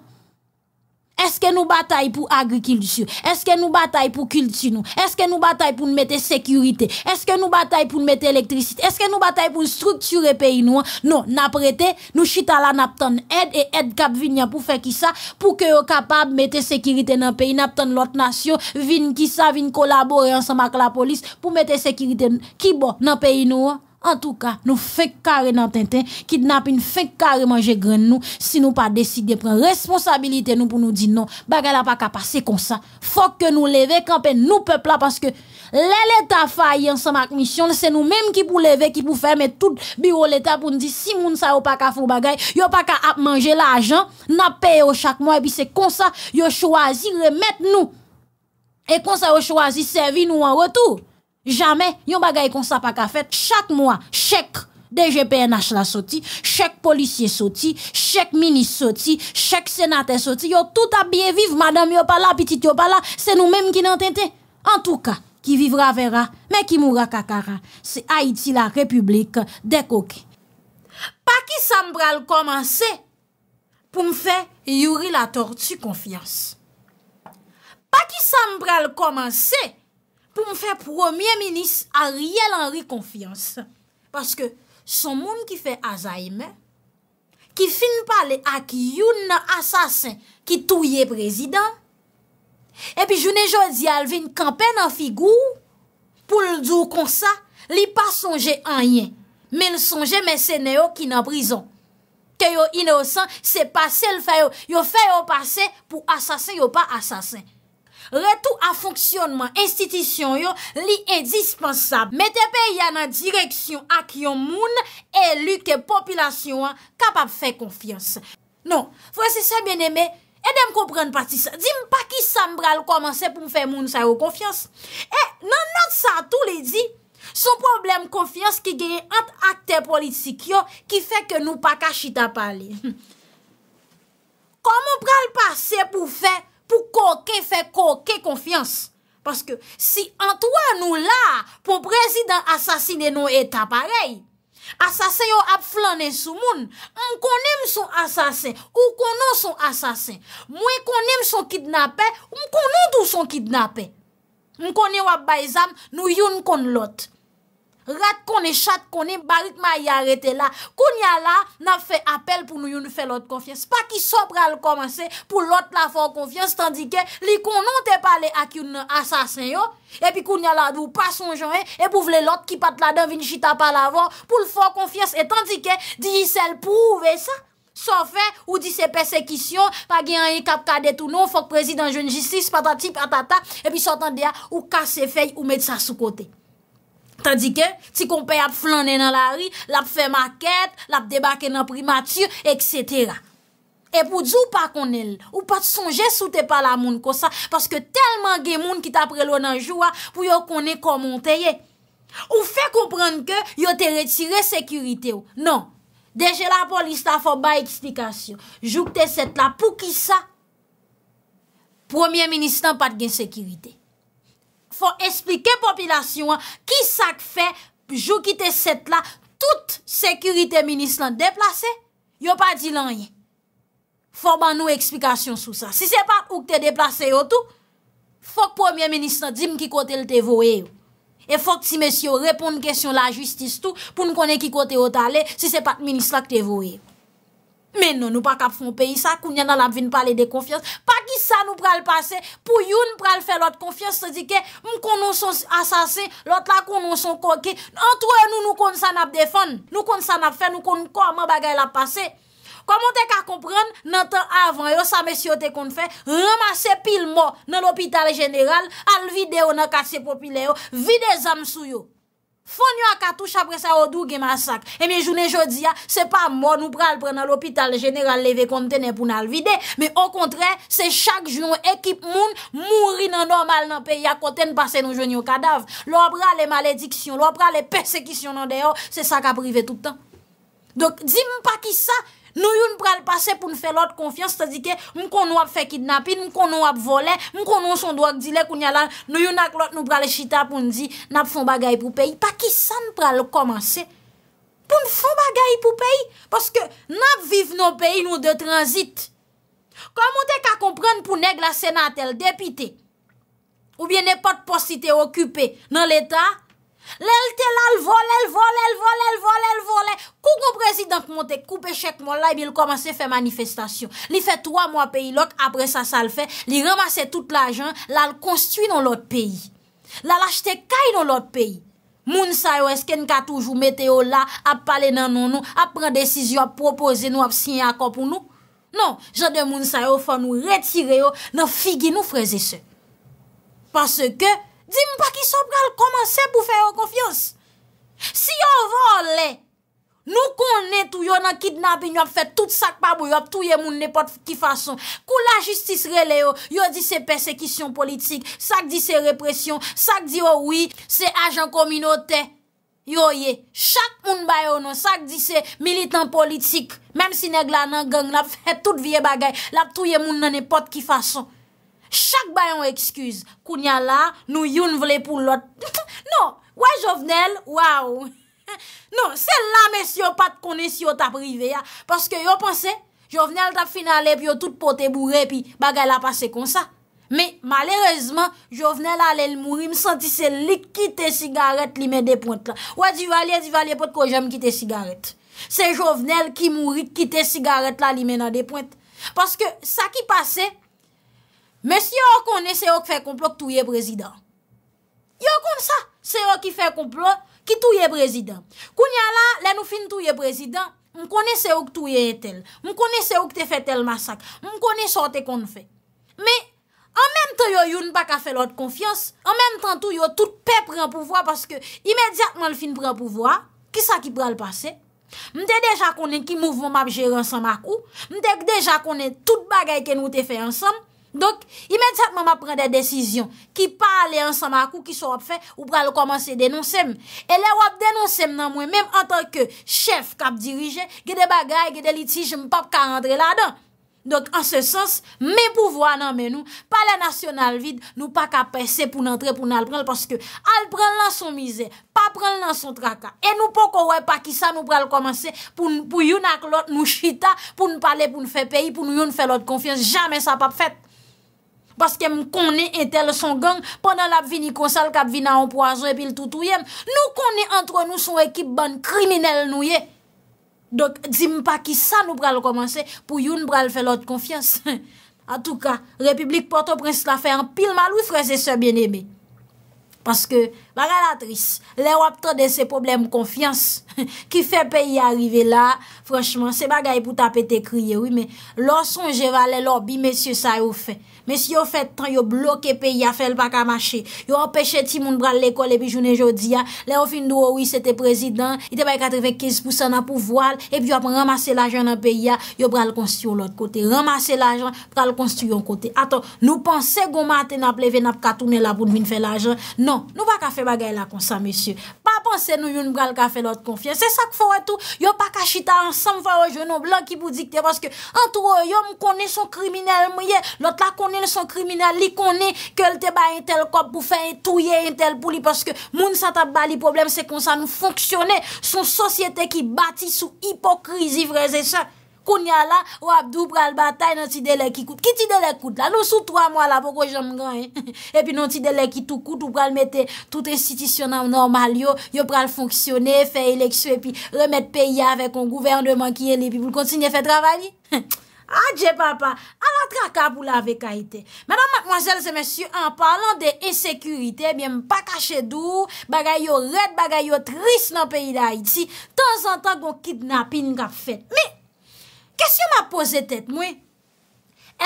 A: Eske nou batay pou agri-kiltu, eske nou batay pou kiltu nou, eske nou batay pou nou mette sekurite, eske nou batay pou nou mette elektrisite, eske nou batay pou nou strukture peyi nou an. Non, nou, naprete, nou chitala napton ed e ed kap vinyan pou fe ki sa pou ke yo kapab mette sekurite nan peyi napton lot nasyon vin ki sa vin kolabori ansan mak la polis pou mette sekurite ki bo nan peyi nou an. En tout cas, nous fait carré dans Tintin, kidnapping fait carré manger grain nous, si nous pas décider prendre responsabilité nous pour nous dire non, bagay la pas passer comme ça. Faut que nous lever camper nous peuple là parce que l'État faille ensemble avec mission, c'est nous-mêmes qui pour lever, qui pour fermer tout bureau l'État pour nous dire si moun ça ou pas qu'à faire bagay, yo pas qu'à manger l'argent, n'a payé chaque mois et puis c'est comme ça, yo choisi remettre nous. Et comme ça yo choisi servir nous en retour. Jamè, yon bagay kon sa pa ka fet, chak mwa, chek DGPNH la soti, chek polisye soti, chek minis soti, chek senate soti, yo touta biye viv, madame yo pala, apitit yo pala, se nou mèm ki nan tente. En tou ka, ki vivra vera, men ki moura kakara, se Haiti la republik de koke. Pa ki sa mbral komanse, pou mfe yuri la tortu konfians. Pa ki sa mbral komanse, pou mwen fè premier menis a riyel an rikonfians. Paske son moun ki fè azaime, ki fin pale ak yon nan asasen ki touye prezident, epi jounen jodi alvin kampen nan figou, pou l'dou kon sa, li pa sonje anyen, men sonje mwen sene yo ki nan brison. Ke yo inosan se pase, yo fè yo pase pou asasen yo pa asasen. retou a fonksyonman, institisyon yo, li e dispensab. Mè tepe ya nan direksyon ak yon moun e luke popilasyon an kapap fè konfiyans. Non, fwese sa bien eme, e dem kompran pati sa. Dim pa ki sa mbral komanse pou mfè moun sa yo konfiyans. E nan not sa, tou li di, son problem konfiyans ki genye ant akte politik yo ki fè ke nou pa kachita pali. Koman pral pas? Paske si antoa nou la pou prezident asasine nou eta parey Asasen yo ap flanen sou moun Mwen konen mson asasen ou konen mson asasen Mwen konen mson kidnapen ou mkonen mson kidnapen Mwen konen wap bayzam nou yon kon lote rat konè chat konè barik ma yarete la, koun yala nan fe apel pou nou yon fè lot konfians, pa ki so pra l komansè pou lot la fò konfians, tandike li konon te pale ak yon asasen yo, epi koun yala dou pason johè, epi e pou vle lot ki pat la devin chita pal avon, pou l fò konfians, etandike di yisèl pou ouve sa, so fè ou di se persekisyon, pa gen yon kap kade tout nou, fòk prezident joun justice, patatip, atata, epi sotan deya ou kase fey ou med sa sou kote. Tadi ke, ti kompe ap flanen nan la ri, lap fe maket, lap debake nan primatur, etc. E pou djou pa konel, ou pat sonje sou te pala moun ko sa, paske telman gen moun ki ta prelo nan jou a, pou yo konen komonte ye. Ou fe komprende ke, yo te retire sekurite yo. Non, deje la polista fò ba eksplikasyon, jou te set la pou ki sa, premier ministan pat gen sekurite. Fò espli ke popilasyon an, ki sak fe, jou ki te set la, tout sekurite minis lan deplase, yo pa di lanyen. Fò ban nou eksplikasyon sou sa. Si se pa ou te deplase yo tou, fòk premier minis lan dim ki kote l te vouye yo. E fòk si mesyo repon kèsyon la justis tou, pou nou konen ki kote yo tale, si se pa minis lan te vouye yo. Men non, nou nou pa kap foun peyi sa, kou nye nan ap vin pale de konfians, pa ki sa nou pral pase, pou yon pral fe lot konfians se di ke m konon son asase, lot la konon son koke, an touye nou nou kon san ap defan, nou kon san ap fe, nou kon kon man bagay la pase. Koman te ka kompran, nan te avan yo sa mesyo te kon fe, ramase pil mo nan opital general, al vide yo nan kase popile yo, vide zanm sou yo. Fon yon akatouche apre sa odou gen masak. E mi jounen jodi ya, se pa moun ou pral pre nan l'hopital general leve kontene pou nan l'vide. Me o kontre, se chak jounen ekip moun mouri nan normal nan peya kontene pase nou jounen yo kadav. Lò pral le malediksyon, lò pral le persekisyon nan deyo, se sa ka prive toutan. Dok, di moun pa ki sa. Nou yon pral pase pou nou fe lot konfians, tadi ke moun kon nou ap fe kidnapin, moun kon nou ap vole, moun kon nou son doak dile koun nyalan, nou yon ak lot nou pral chita pou nou di, nap fon bagay pou peyi. Pa ki san pral komanse, pou nou fon bagay pou peyi, paske nap viv nou peyi nou de transit. Koman te ka kompran pou neg la senatel depite, ou bien nepot post ite okupe nan leta, Lè lte lal vole, lal vole, lal vole, lal vole, lal vole. Kou kou prezident mante koupe chèk mòl la, e bil komanse fè manifestasyon. Li fè 3 mwa peyi lòk, apre sa sa l fè, li ramase tout l'ajan, lal konstiwi nòl lòt peyi. Lal achete kay nòl lòt peyi. Moun sa yo esken katouj ou mette yo la, ap pale nan non nou, ap pren desisyon, ap propose nou, ap sinye akon pou nou. Non, jade moun sa yo fò nou retire yo, nan figi nou freze se. Pase ke, Dim pa ki sop gal koman se pou fè yo konfios? Si yo vo le, nou kon net ou yo nan kidnabi nyo ap fè tout sak pa bou yo ap touye moun nepot ki fason. Kou la justis rele yo, yo di se persekisyon politik, sak di se represyon, sak di yo oh oui se ajan kominote. Yo ye, sak moun bayo nou, sak di se militant politik. Mem si neg la nan gang la fè tout vie bagay, la touye moun nan nepot ki fason. Chak bayon ekskuz, kounya la, nou youn vle pou lot. Non, wè Jovenel, waw. Non, sel la mes yon pat konen si yon tap rive ya. Paske yon panse, Jovenel tap fina le, pi yon tout pote bourre, pi bagay la pase kon sa. Me, malerezman, Jovenel ale l mouri, m sentise lik kite sigaret li men de pointe la. Wè di valye, di valye pot ko jem kite sigaret. Se Jovenel ki mouri kite sigaret la li men na de pointe. Paske sa ki pase, Mè si yo konè se yo ki fè komplot ki touye prezident. Yo kon sa se yo ki fè komplot ki touye prezident. Koun ya la, lè nou fin touye prezident, m konè se yo ki touye etel, m konè se yo ki te fè tel masak, m konè sa te kon fè. Mè, an mèm tan yo yon baka fè lòt konfians, an mèm tan tou yo tout pe pre an pouvoi paske imèdjatman l fin pre an pouvoi, ki sa ki pral pase? M te deja konè ki mouvon map jè ransan makou, m te deja konè tout bagay ke nou te fè ansanm, Donk, imediatman ma pren de desisyon ki pa ale ansan makou ki sou ap fe ou pral komanse denonsem. E le wap denonsem nan mwen, menm an tan ke chef kap dirije, gede bagay, gede litijem, pap ka andre la donk. Donk, an se sens, me pouvo nan men nou, pa le nasyonal vide, nou pa kap pesè pou nan tre, pou nan al pral, paske al pral nan son mizè, pa pral nan son traka. E nou poko wè pa ki sa nou pral komanse pou yon ak lot nou chita, pou nou pale pou nou fe peyi, pou nou yon fe lot konfians, jamen sa pap fet. Paske m konen etel son gang, pandan la b vini konsal, ka b vina an poazon, epil toutouyem. Nou konen antre nou son ekip ban kriminel nou ye. Dok, di m pa ki sa nou pral komanse, pou yon pral fe lot konfians. A tou ka, Republik Port-au-Prince la fè an pil malou, fre se se bien eme. Paske, La galatris, le wap ton de se problem konfians, ki fe peyi arive la, franchman, se bagay pou tapete kriye, oui, men, lor son jera le lobby, mesye sa yo fe, mesye yo fe tan, yo bloke peyi a fel baka mache, yo an peche ti moun bral lekol e bi jounen jodi ya, le yo fin dou, oui, se te prezident, ite bay 95% na pou voal, e pi yo ap ramase la jen nan peyi ya, yo bral konsti yo lot kote, ramase la jen, bral konsti yo kote, ato, nou pan se goma ate na pleve nap katounen la pou dvin fe la jen, non, nou baka fe Pagay la konsan mesye, pa pansen nou yon bral ka fe lot konfye. Se sak fwou etou, yon pa kachita ansam fwa yo jenon blan ki bou dikte. Paske antou yo yon mkone son kriminel mwenye, lot la kone son kriminel li kone ke lte ba yon tel kop pou fe yon touye yon tel pou li. Paske moun sata bali problem se konsan nou fonksyone, son sosyete ki bati sou hipokrizi vreze sa. kounya la, ou abdou pral batay nan ti delek ki koute. Ki ti delek koute la? Non sou 3 mwa la, poko jom gan, he? E pi nan ti delek ki tout koute, ou pral mette tout restitisyonan normal yo, yo pral fonksyonne, fey eleksyo, e pi remet peyi avek on gouvernement ki ye li, e pi pou l kontsigne fey travani? Adje papa, ala traka pou la vek a ite. Madame, mademoiselle, zemesye, an parlant de esekurite, eh mi mpa kache dou, bagay yo let, bagay yo tris nan peyi da iti, ton zan ton kon kitnap in kap fet. Mi! Kè se yo m a pose tèt mwen?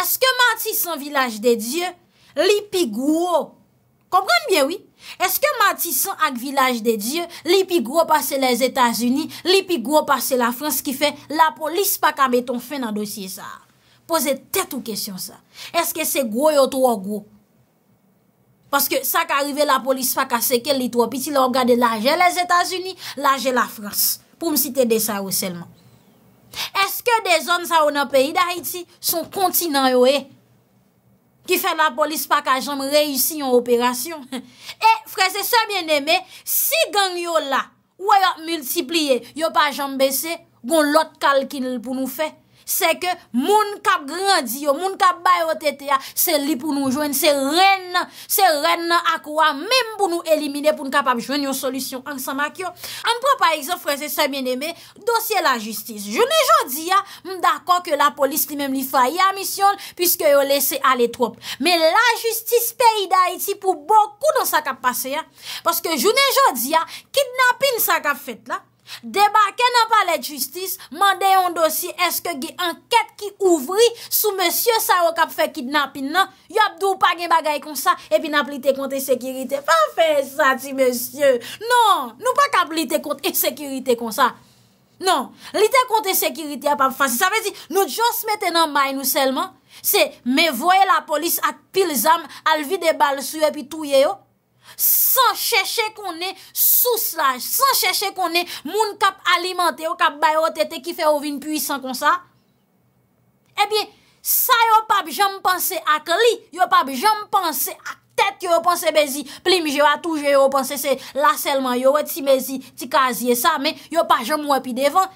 A: Eske mati san vilaj de Diyo? Li pi gwo? Kompranm byen, oui? Eske mati san ak vilaj de Diyo? Li pi gwo pase les Etats-Unis? Li pi gwo pase la France? Ki fè la polis pa kame ton fè nan dosye sa? Pose tèt ou kèsyon sa? Eske se gwo yo to wak gwo? Paske sa ka arrive la polis pa kasekel li to wap, pi si la wak gade la jè les Etats-Unis, la jè la France. Pou m si te de sa ou selman? Eske de zon sa ou nan peyi da iti, son konti nan yo e? Ki fe la polis pa ka jom reyisi yon operasyon? E freze se bien eme, si gang yo la, ou e yo multipliye, yo pa jom bese, gon lot kalkinil pou nou fey? Se ke moun kap grandiyo, moun kap bayotete ya, se li pou nou jwen, se ren nan, se ren nan akwa, menm pou nou elimine pou nou kapap jwen yon solisyon anksan makyo. Anpwa pa eksof reze sa mien eme, dosye la justis. Jounen jodi ya, mdakon ke la polis li menm li fay ya misyon, pwiske yo lese ale trop. Men la justis peyi da iti pou bokou nan sa kap pase ya. Paske jounen jodi ya, kidnapin sa kap fet la. De ba ken nan pale jistis, mande yon dosi eske ge anket ki ouvri sou monsye sa yo kap fe kidnapin nan, yo ap dou pa gen bagay kon sa, epi nan plite kont e sekirite. Fa fe sa ti monsye. Non, nou pa kap plite kont e sekirite kon sa. Non, plite kont e sekirite ap ap fasi. Sa vezi, nou jos meten nan may nou selman, se me voye la polis ak pil zam alvi de bal sou epi touye yo. San chèche konè sous laj, san chèche konè moun kap alimante eh yo kap bayotete ki fè ovine pwisan kon sa Ebyen, sa yo pap jom panse ak li, yo pap jom panse ak tèt yo panse bezi Plim je wa touje yo panse se la selman yo we ti bezi, ti kazi e sa Men yo pa jom wapidevan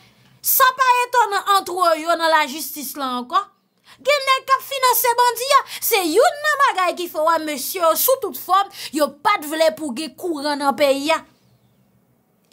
A: Sa pa eto nan antro yo nan la jistis la anka gen ne kap finanse bandi ya, se yon nan magay ki fwa, monsye, sou tout fom, yo pat vle pou ge kou ran nan peyi ya.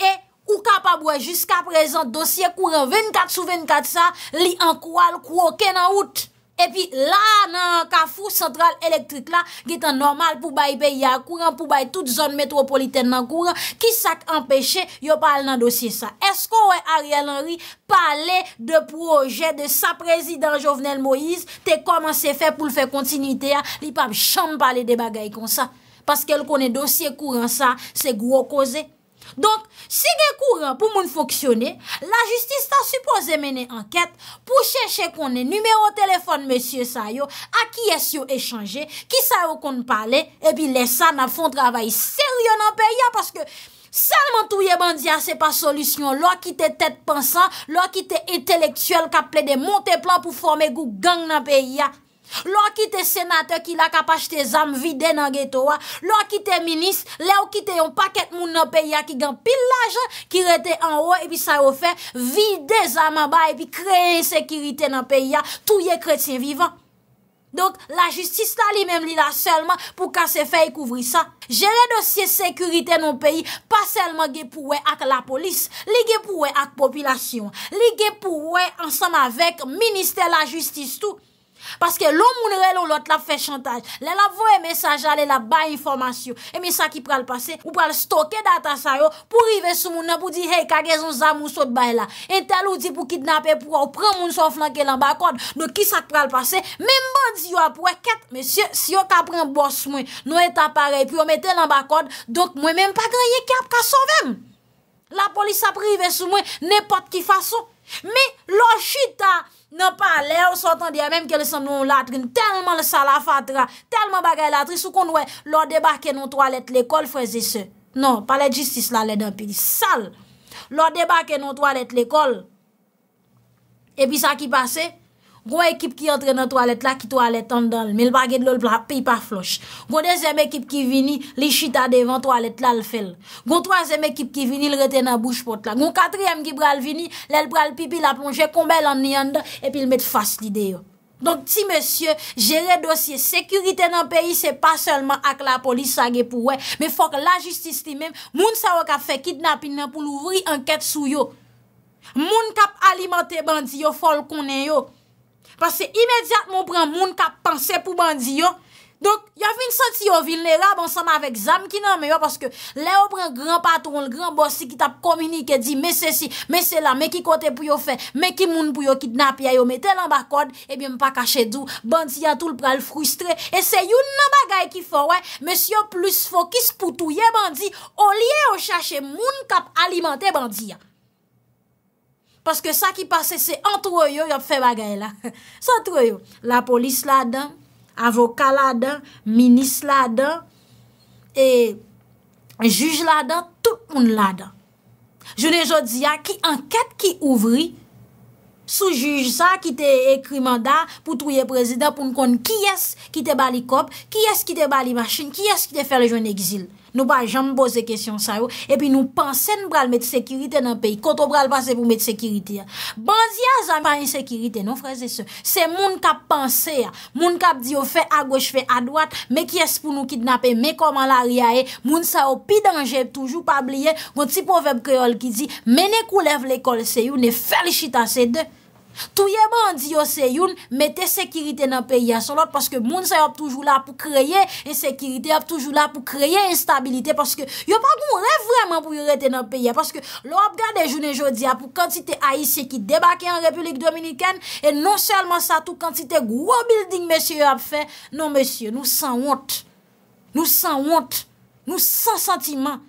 A: E, ou kap ap waj jiska prezant dosye kou ran 24 sou 24 sa, li an kou al kou okè nan wout. E pi la nan kafou, sentral elektrik la, git an normal pou bay beya kouran, pou bay tout zon metropoliten nan kouran, ki sak empèche yo pale nan dosye sa. Esko wè Ariel Henry pale de proje de sa prezident Jovenel Moïse te koman se fe pou l fe kontinuité ya, li pa m chan pale de bagay kon sa. Paske l konen dosye kouran sa, se gro koze. Donk, si gen kouran pou moun foksyone, la justis ta supose mene anket pou cheche konen numero telefon monsye sa yo, a ki es yo echange, ki sa yo konen pale, ebi lesa nan fon travay seryo nan peyi ya. Paske, salman touye bandia se pa solusyon, lwa ki te tet pensan, lwa ki te entelektuel ka ple de monte plan pou forme gou gang nan peyi ya. Lo ki te senate ki la kapache te zam vide nan ge towa Lo ki te minis le ou ki te yon paket moun nan peya ki gen pil lajan Ki rete an ou e pi sa yo fe vide zam an ba e pi kreye yon sekurite nan peya Tou ye kretien vivan Donk la justis la li mem li la selman pou ka se fe yon kouvri sa Jere dosye sekurite nan peyi pa selman ge pouwe ak la polis Li ge pouwe ak popilasyon Li ge pouwe ansam avek minister la justis tou Paske loun moun re loun lot la fe chantaj. Le la vwe mesaj ale la ba informasyon. E mi sa ki pral pase, ou pral stoke data sa yo, pou rive sou moun nan pou di hey kage zon zam ou sot bay la. En tel ou di pou kidnape pou ou pran moun sou flanke lan bakod, do ki sa ki pral pase, men ban di yo apwe ket, men si yo ka pran bors mwen, nou eta pare, pou yo mette lan bakod, dot mwen men pa greye kap ka sovem. La polis ap rive sou mwen, nepot ki fason. Men lo chita, nan pa le ou sotan diya, menm ke le san nou latrin, telman le salafatra, telman bagay latrin, sou kon nou e, lor debake nou toalet l'ekol, fweze se, nan, pale justice la, lè d'un pili sal, lor debake nou toalet l'ekol, e pi sa ki pase, Gon ekip ki entre nan toalet la ki toalet an dan l, me l baget lol pi pa floch. Gon dezem ekip ki vini, li chita devan toalet la l fel. Gon toazem ekip ki vini, l reten nan bouche pot la. Gon katriyem ki bral vini, l el bral pipi la plonje, konbe l an ni an dan, epi l met fass lide yo. Donk ti monsye, jere dosye, sekurite nan peyi se pa selman ak la polis sage pou we, me fok la justis ti mem, moun sa wak ap fe kidnapin nan pou l ouvri anket sou yo. Moun kap alimante bandi yo fol konen yo. Pase imediat moun pran bon, moun kap panse pou bandi yo. Donk, yo vin santi yo vilnerab ansanm avek zam ki nan me yo. Pase ke le yo pran gran patron, gran bossi ki tap komunike. Di me se si, me se la, me ki kote pou yo fe, me ki moun pou yo kidnap ya yo. Meten lan ba kod, ebyen pa kache dou. Bandi ya tout pral frustre. E se yon nan bagay ki fawen, mes yo plus fokis pou touye bandi. O liye yo chache moun kap alimante bandi ya. Paske sa ki pase se antroyo yop fe bagay la. Se antroyo. La polis la dan, avokal la dan, minis la dan, e juj la dan, tout moun la dan. Jounen jodi ya ki anket ki ouvri, sou juj sa ki te ekri manda pou touye prezident, pou mkon ki es ki te bali kop, ki es ki te bali masjin, ki es ki te fel joun egzil. Nou ba janm pose kesyon sa yo, epi nou pansen bral met sekirite nan peyi, koto bral pase pou met sekirite ya. Ban zia zan pa yon sekirite, nou fraze se, se moun kap pansen ya, moun kap diyo fe a goche, fe a dwat, me kyes pou nou kidnapen, me koman la ria e, moun sa yo pi dangeb, toujou pa bliye, yon ti poveb kreol ki di, mene kou lev le kol se yo, ne felishita se de. Tou ye ban di yo se yon, mette sekirite nan peye a son lot, paske moun se yo ap toujou la pou kreye, e sekirite yo ap toujou la pou kreye instabilite, paske yo pa goun rev vreman pou yo rete nan peye, paske lo ap gade joun e jodi a pou kantite aise ki debake an Republik Dominikene, e non selman sa tou kantite gwo building mesye yo ap fe, non mesye, nou san wont, nou san wont, nou san sentiman,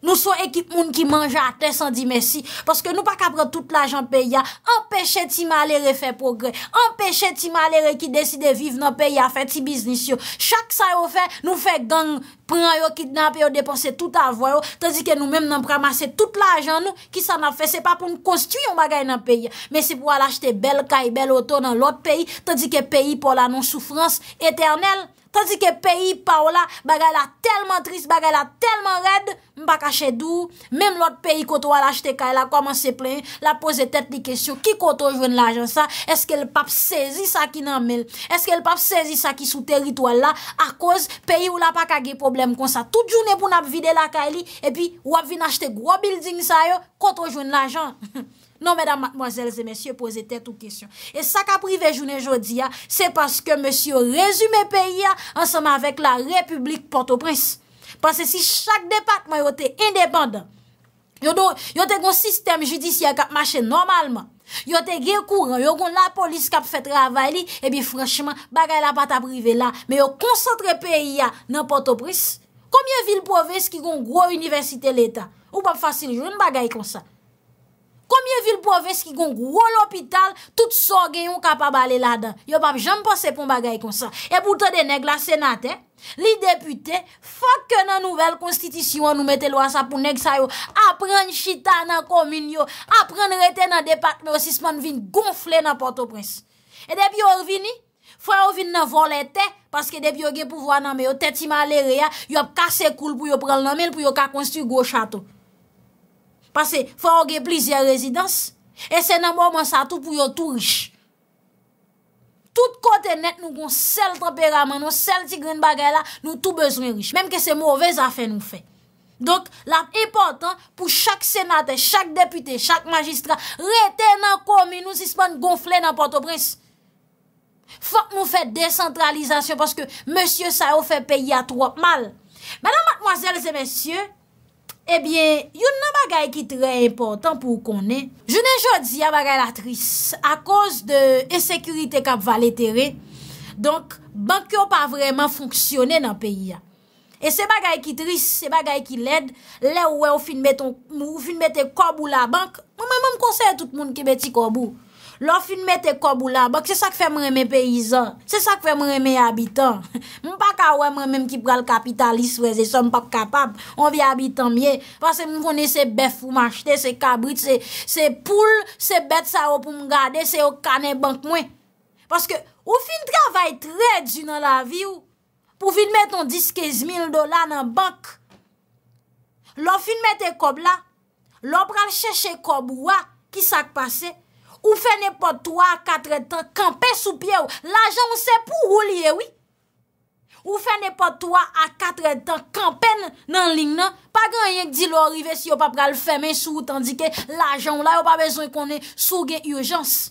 A: Nou sou ekip moun ki manje a te san di mesi. Paske nou pa kapre tout l'ajan pe ya. Empeshe ti malere fe progre. Empeshe ti malere ki desi de vive nan pe ya fe ti biznis yo. Chak sa yo fe, nou fe gang, pran yo, kidnap yo, depanse tout avoy yo. Tadi ke nou menm nan pramase tout l'ajan nou ki sa nan fe. Se pa pou nou konstuyon bagay nan pe ya. Mesi pou wala chete bel kay bel oto nan lot peyi. Tadi ke peyi pa wala nan soufrans eternel. Tadi ke peyi pa wala bagay la telman tris, bagay la telman red. Mpaka chèdou, mèm lòt peyi koto wala chtè ka, la koman se plè, la pose tèt di kesyon, ki koto jwen l'ajan sa, eske l'pap sezi sa ki nanmel, eske l'pap sezi sa ki sou teritwal la, a koz peyi ou la pa kage problem kon sa. Tout jounè pou nap vide la ka li, e pi wap vin achte gro building sa yo, koto jwen l'ajan. Non, mèdam, mwazèl, zè mèsyè, pose tèt ou kesyon. E sa ka prive jounè jounè jodi ya, se paske mèsyè o rezume peyi ya, ansama avèk la Republik Port-au-Prince. Pansè si chak departman yo te independan, yo te gon sistem judisyen kap mache normalman, yo te gekouran, yo gon la polis kap fetra avali, ebi franchman bagay la pata brivelan, me yo konsantre peyi ya nan portobris, komye vil poves ki gon gro universite letan, ou pa fasil joun bagay konsantre. komye vil poves ki gong rou l'opital, tout so gen yon kapab ale la dan. Yo bab, janm pose pou mbagay kon sa. E bouta de neg la senate, li depute, fok ke nan nouvel konstitisyon nou mette lwa sa pou neg sayo, apren chita nan kominyo, apren rete nan depakme ou sisman vin gonfle nan Port-au-Prince. E debi yo revini, fwa yo vin nan volete, paske debi yo gen pouvo nan meyo tetima lereya, yo kasekoul pou yo pral nan men pou yo kakonstituy gwo chato. Pase fwa ouge plizye rezidans, e senan moun moun sa tou pou yon tou riche. Tout kote net nou kon sel temperament, nou sel ti gren bagay la, nou tou bezwen riche. Mem ke se mouvez afe nou fe. Donk, la important pou chak senate, chak depute, chak magistra, rete nan komi nou sispan gonfle nan Port-au-Prince. Fwa moun fe descentralizasyon, paske monsye sa ou fe peyi a trop mal. Madame, mademoiselles et messieurs, Ebyen, eh yon nan bagay ki tre important pou konen, jounen jodi a bagay la tris, a koz de esekurite kap valetere, donk bankyo pa vreman fonksyone nan peyi a. E se bagay ki tris, se bagay ki led, le ouwe ou finmete korbou la bank, mwen mwen mwen konseye tout moun ki beti korbou. Lo fin mette kob ou la bok, se sa ke fe mreme peyizan. Se sa ke fe mreme habitan. Mwen pa ka wè mwen menm ki pral kapitalist weze, se mpap kapab. On vi habitan mye. Pase mwen vwone se bef ou m'achete, se kabrit, se poule, se bet sa ou pou m'gade, se ou kane bank mwen. Paske ou fin travay trej di nan la vi ou. Pou fin met ton 10-15 mil dola nan bank. Lo fin mette kob la. Lo pral chèche kob ou wak ki sak pasey. Ou fe ne pot 3 a 4 etan kampen sou pye ou, lajan ou se pou ou liye ou. Ou fe ne pot 3 a 4 etan kampen nan ling nan, pa ganyen ki di lo orive si yo pa pral femen sou, tandike lajan ou la yo pa bezon konen sou gen yo jans.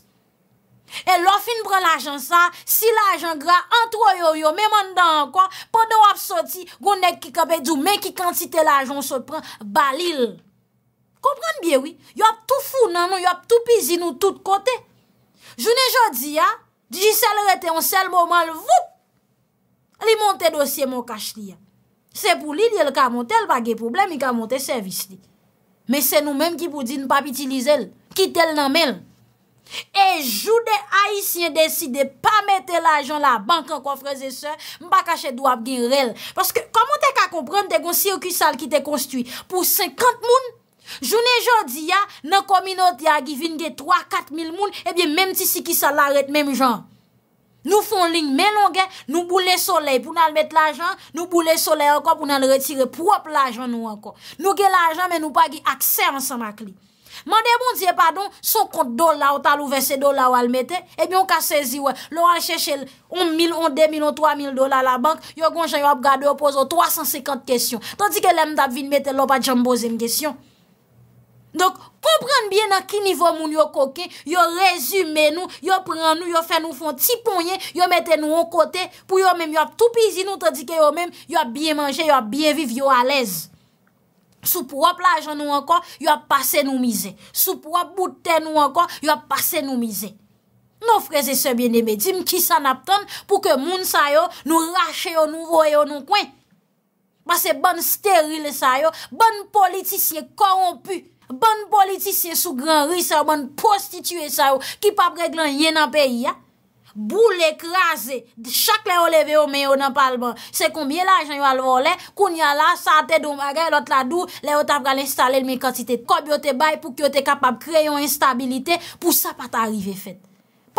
A: E lo fin pral lajan sa, si lajan gra antro yo yo, me man dan an kwa, pa do ap soti gounen ki kabe djou men ki kantite lajan sou pran balil. Kompran bye wè? Yo ap tou foun nan nan, yo ap tou pizi nou tout kote. Jounen jodi ya, di jisèl rete, yon sèl mouman l'vouk. Li monte dosye mou kache li ya. Se pou li, li el ka monte, el bagè problem, il ka monte servis li. Me se nou mèm ki pou di n'pap itilize el, kite el nan mèl. E jounen a yisi yon deside pa mette l'ajon la bankan kofreze se, mba kache dwa ap girel. Paske, komon te ka kompran, te goun sirku sal ki te konstui. Pou 50 moun, Joun e jodi ya, nan kominot ya givin ge 3-4 mil moun, ebyen eh menm ti si ki sa laret menm jan. Nou fon lin menm gen, nou boule soley pou nan met l'ajan, nou boule soley ankon pou nan retire prop l'ajan nou ankon. Nou gen l'ajan menm nou pa ge akse ansan akli. Mande moun diye padon, son kont dola ou tal ou vese dola ou al mette, ebyen ou ka sezi we. Lou an cheshe 11,000, 12,000, 13,000 dola la bank, yo kon jan yo ap gade yo pozo 350 kesyon. Tanti ke lem tap vin mette lopat jan bozem kesyon. Donk, kompran bien nan ki nivou moun yo koke, yo rezume nou, yo pran nou, yo fe nou fon tiponye, yo mette nou an kote, pou yo menm yo ap tou pizi nou, tadike yo menm yo ap bien manje, yo ap bien vive, yo alez. Sou pou ap la ajan nou an kon, yo ap pase nou mize. Sou pou ap bouten nou an kon, yo ap pase nou mize. Non freze se bien nebe, di mki san ap ton pou ke moun sa yo nou rache yo, nou roye yo, nou kwen. Bas se ban sterile sa yo, ban politisye korompu. Ban politisyen sou gran risa ou, ban prostituesa ou, ki pap reglan yen nan peyi ya, bou l'ekrase, chak lè ou leve ou men yo nan palman, se koumbyè la ajan yo alvo ou lè, koumbyè la sa te doum agè, lot la dou, lè ou tap gan installe l'me kantite. Koumbyè yo te bay pou ki yo te kapab kre yon instabilite pou sa pat arrive fèt.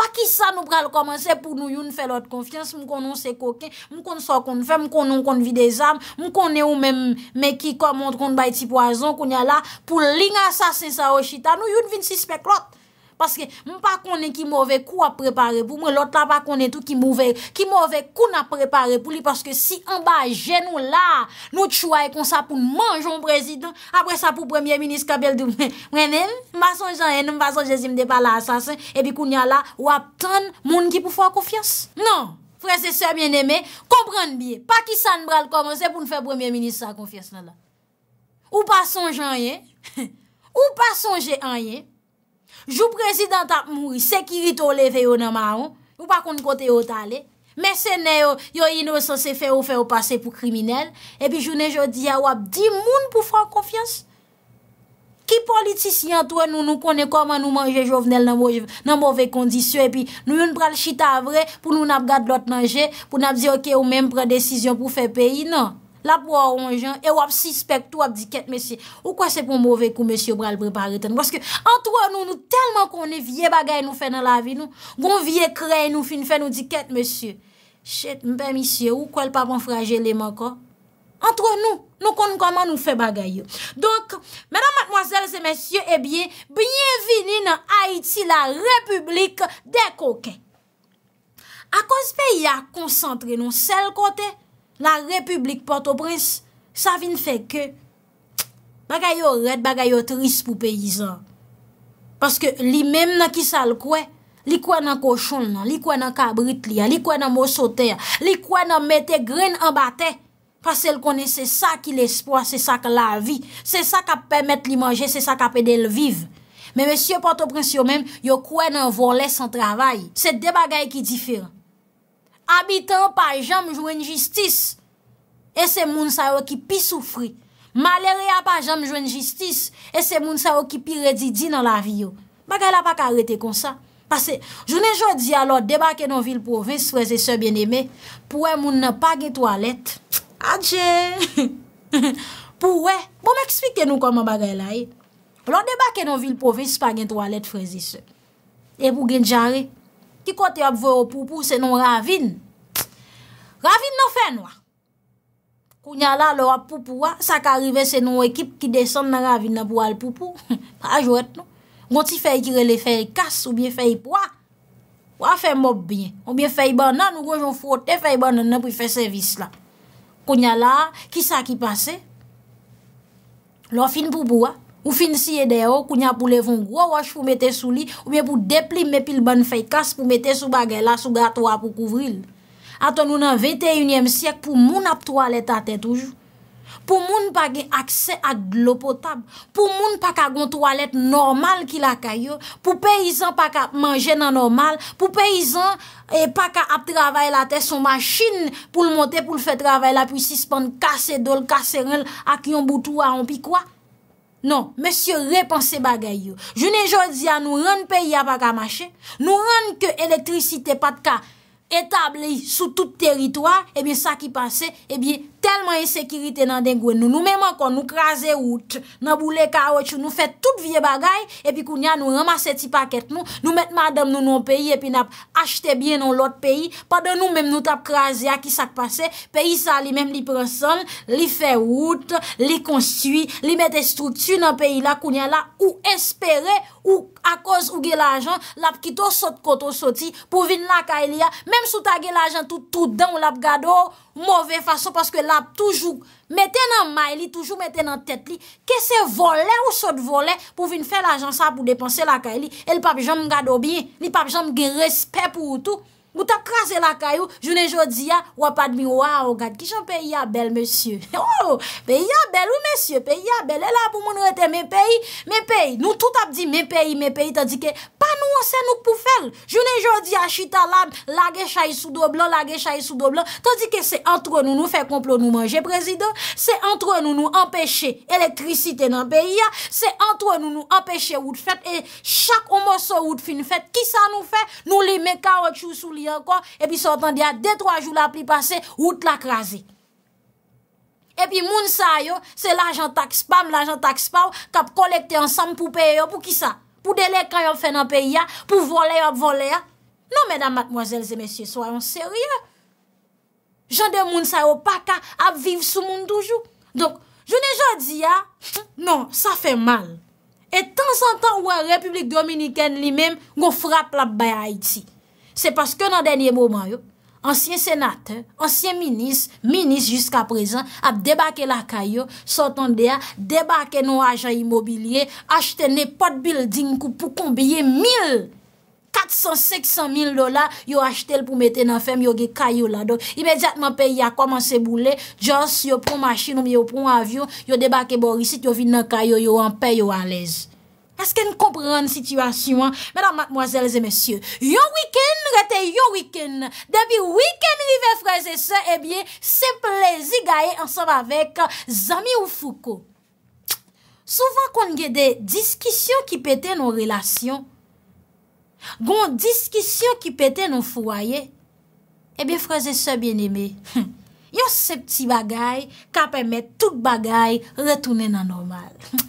A: Pa ki sa nou pral komanse pou nou yon fè lot konfians mou konon se koken, mou konon so konon fè, mou konon konon vi de zanm, mou konon e ou men me ki komon konon bay ti poazon kounya la pou linga sa sensa o chita nou yon vin si speklot. Paske mwen pa konen ki mouve kou a prepare pou mwen, lota pa konen tou ki mouve, ki mouve kou na prepare pou li, paske si an ba jenou la, nou tchouay kon sa pou manjou an prezident, apre sa pou premier-ministre kabel doumè. Mwenen, mwen pason jenye, mwen pason jenye mde bala asasen, epi koun ya la, wap ton moun ki pou fwa koufias. Nan, frese se mwenen, mwenen, mwenen, mwenen, mwenen, mwenen, mwenen, mwenen, mwenen, mwenen, mwenen, mwenen, mwenen, mwenen, mwenen, mwenen, mwenen, m Jou prezident ap mouri, sekirit ou leve yo nan ma ou, ou pa konti kote yo tale. Mese ne yo, yo inosan se fe ou fe ou pase pou kriminele, e pi jounen jodi ya wap di moun pou fwa konfians. Ki politisyen toue nou nou kone koman nou manje jovenel nan bove kondisyon, e pi nou yon pral chita avre pou nou nap gad lot nanje, pou nap zi ok yo menm pran desisyon pou fe peyi nan. la pou a ronjan, e wap si spek tou ak di ket mesye. Ou kwa se pou mouve kou mesye ou bral prepare tan? Woske, antre nou nou telman kon ne vie bagay nou fe nan la vi nou, gon vie kre nou fin fe nou di ket mesye. Chet, mpè misye, ou kwa l pa bon fraje lèman ka? Antre nou, nou kon koman nou fe bagay yo. Donk, mèdam matmoazèl se mesye, e bie, bie vini nan Haiti la republik de koke. A kòz pe y a konsantre nou sel kote, La republik Port-au-Prince, sa vin fè ke bagay yo red, bagay yo tris pou peyizan. Paske li mem nan ki sa l kwe, li kwe nan koshon nan, li kwe nan kabrit li an, li kwe nan mousote an, li kwe nan mette gren an bate, pasè l konen, se sa ki l espoi, se sa ki la vi, se sa ka pè mette li manje, se sa ka pè de l vive. Men monsye Port-au-Prince yo men, yo kwe nan volè san travay, se de bagay ki difèran. Abitan pa jam jouen jistis. E se moun sa yo ki pi soufri. Malere ya pa jam jouen jistis. E se moun sa yo ki pi redidid nan la vi yo. Bagay la pa ka arete kon sa. Pase, jounen jodi alo debake nan vil provins, freze se bieneme. Pouwe moun na pa gen toalet. Adje! Pouwe, pou bon, m eksplikte nou koman bagay la e. Alo debake nan vil provins, pa gen toalet, freze se. E pou gen djanre. Ki kote ap vwe ou poupou se nou ravine. Ravine nou fè nou a. Kounya la lò ap poupou a. Sa ka rive se nou ekip ki deson nan ravine ap wale poupou. A jwèt nou. Mwoti fè yi kirele fè yi kas ou bie fè yi pwa. Ou a fè mwob bie. Ou bie fè yi banan ou goj yon fote fè yi banan nan pou fè servis la. Kounya la, ki sa ki pase? Lò fin poupou a. Ou fin siye deyo, kou nya pou levon gwo waj pou mette sou li, ou men pou depli me pil ban fey kas pou mette sou bagay la sou gatoa pou kouvril. Aton nou nan 21e siyek pou moun ap toalet ate toujou. Pou moun pa gen akse ak glopotab. Pou moun pa ka gon toalet normal ki la kayo. Pou peyizan pa ka manje nan normal. Pou peyizan e pa ka ap travay la ate sou machin pou l monte pou l fey travay la pou si span kase dol, kase rel ak yon boutou a anpi kwa. Non, monsye repanse bagay yo. Je ne jodi a nou ron peyi a baga mashe. Nou ron ke elektrisite pat ka etabli sou tout teritwa. Ebyen eh sa ki pase, ebyen... Eh telman yi sekirite nan den gwen nou. Nou menman kon nou kraze wout, nan boule ka wè chou, nou fè tout vie bagay, epi kounya nou ramase ti paket nou, nou met madam nou nou an peyi, epi nap achte bien nan lot peyi, padan nou menm nou tap kraze a ki sak pase, peyi sa li menm li prenson, li fè wout, li konstui, li mette struktu nan peyi la, kounya la ou espere, ou a koz ou ge la jan, lap ki to sot koto soti, pou vin la ka elia, menm sou ta ge la jan tout tout dan, ou lap gado, mouve fason, paske lak la pou toujou mette nan may li, toujou mette nan tet li, ke se vole ou sot vole, pou vin fè l'ajansa pou depanse laka li, e li pap jom gado biye, li pap jom gen respep ou tout. Mouta krase la kayou, jounen jodi ya, wapad mi, waw, gade, kishan peyi ya bel, monsye? Yo, peyi ya bel, ou monsye? Peyi ya bel, e la pou moun rete, me peyi, me peyi. Nou tout ap di me peyi, me peyi, ta di ke, pa nou anse nou pou fel. Jounen jodi ya, chita lan, lage chay sou do blan, lage chay sou do blan, ta di ke se antre nou nou fe komplo nou manje, prezido. Se antre nou nou empeshe elektrisite nan peyi ya, se antre nou nou empeshe wout fet, e chak omoso wout fin fet, ki sa nou fe, nou li me karot chou sou li. E pi sotan di a 2-3 jou la pli pase Ou te la krasi E pi moun sa yo Se la jan tak spam La jan tak spam Kap kolekte ansam pou peye yo Pou ki sa? Pou delek kan yo fè nan peye ya Pou vole yo ap vole ya Non mèdam matmwazèl zè mèsyè Swayon serye Jan de moun sa yo paka Ap viv sou moun toujou Donk Je ne jò di ya Non sa fè mal E tan san tan ou an republik dominiken li mèm Gou frap la baye Haiti Se paske nan denye mouman yo, ansyen senat, ansyen minis, minis jiska prezant ap debake la kayo, sotan deya, debake nou ajan imobilye, achtene pot building pou kombye 1000, 400, 500, 1000 dola yo achtene pou mette nan fem yo ge kayo la. Dok imedjatman peyi a komanse boule, jans yo proun masin ou yo proun avyon, yo debake borisit, yo vin nan kayo, yo anpeyo anlez. Esken kompre an situasyon? Mèdam, matmoazèl, zè mèsyon, yon wikèn, rete yon wikèn, debi wikèn rive fraze sè, ebyè, se plezi gaye ansòm avèk zami ou foukò. Souvan kon gède diskisyon ki pète nou relasyon, gon diskisyon ki pète nou fouayè, ebyè, eh fraze sè, ben emè, yon se pti bagay, ka pèmè tout bagay, retounè nan normal.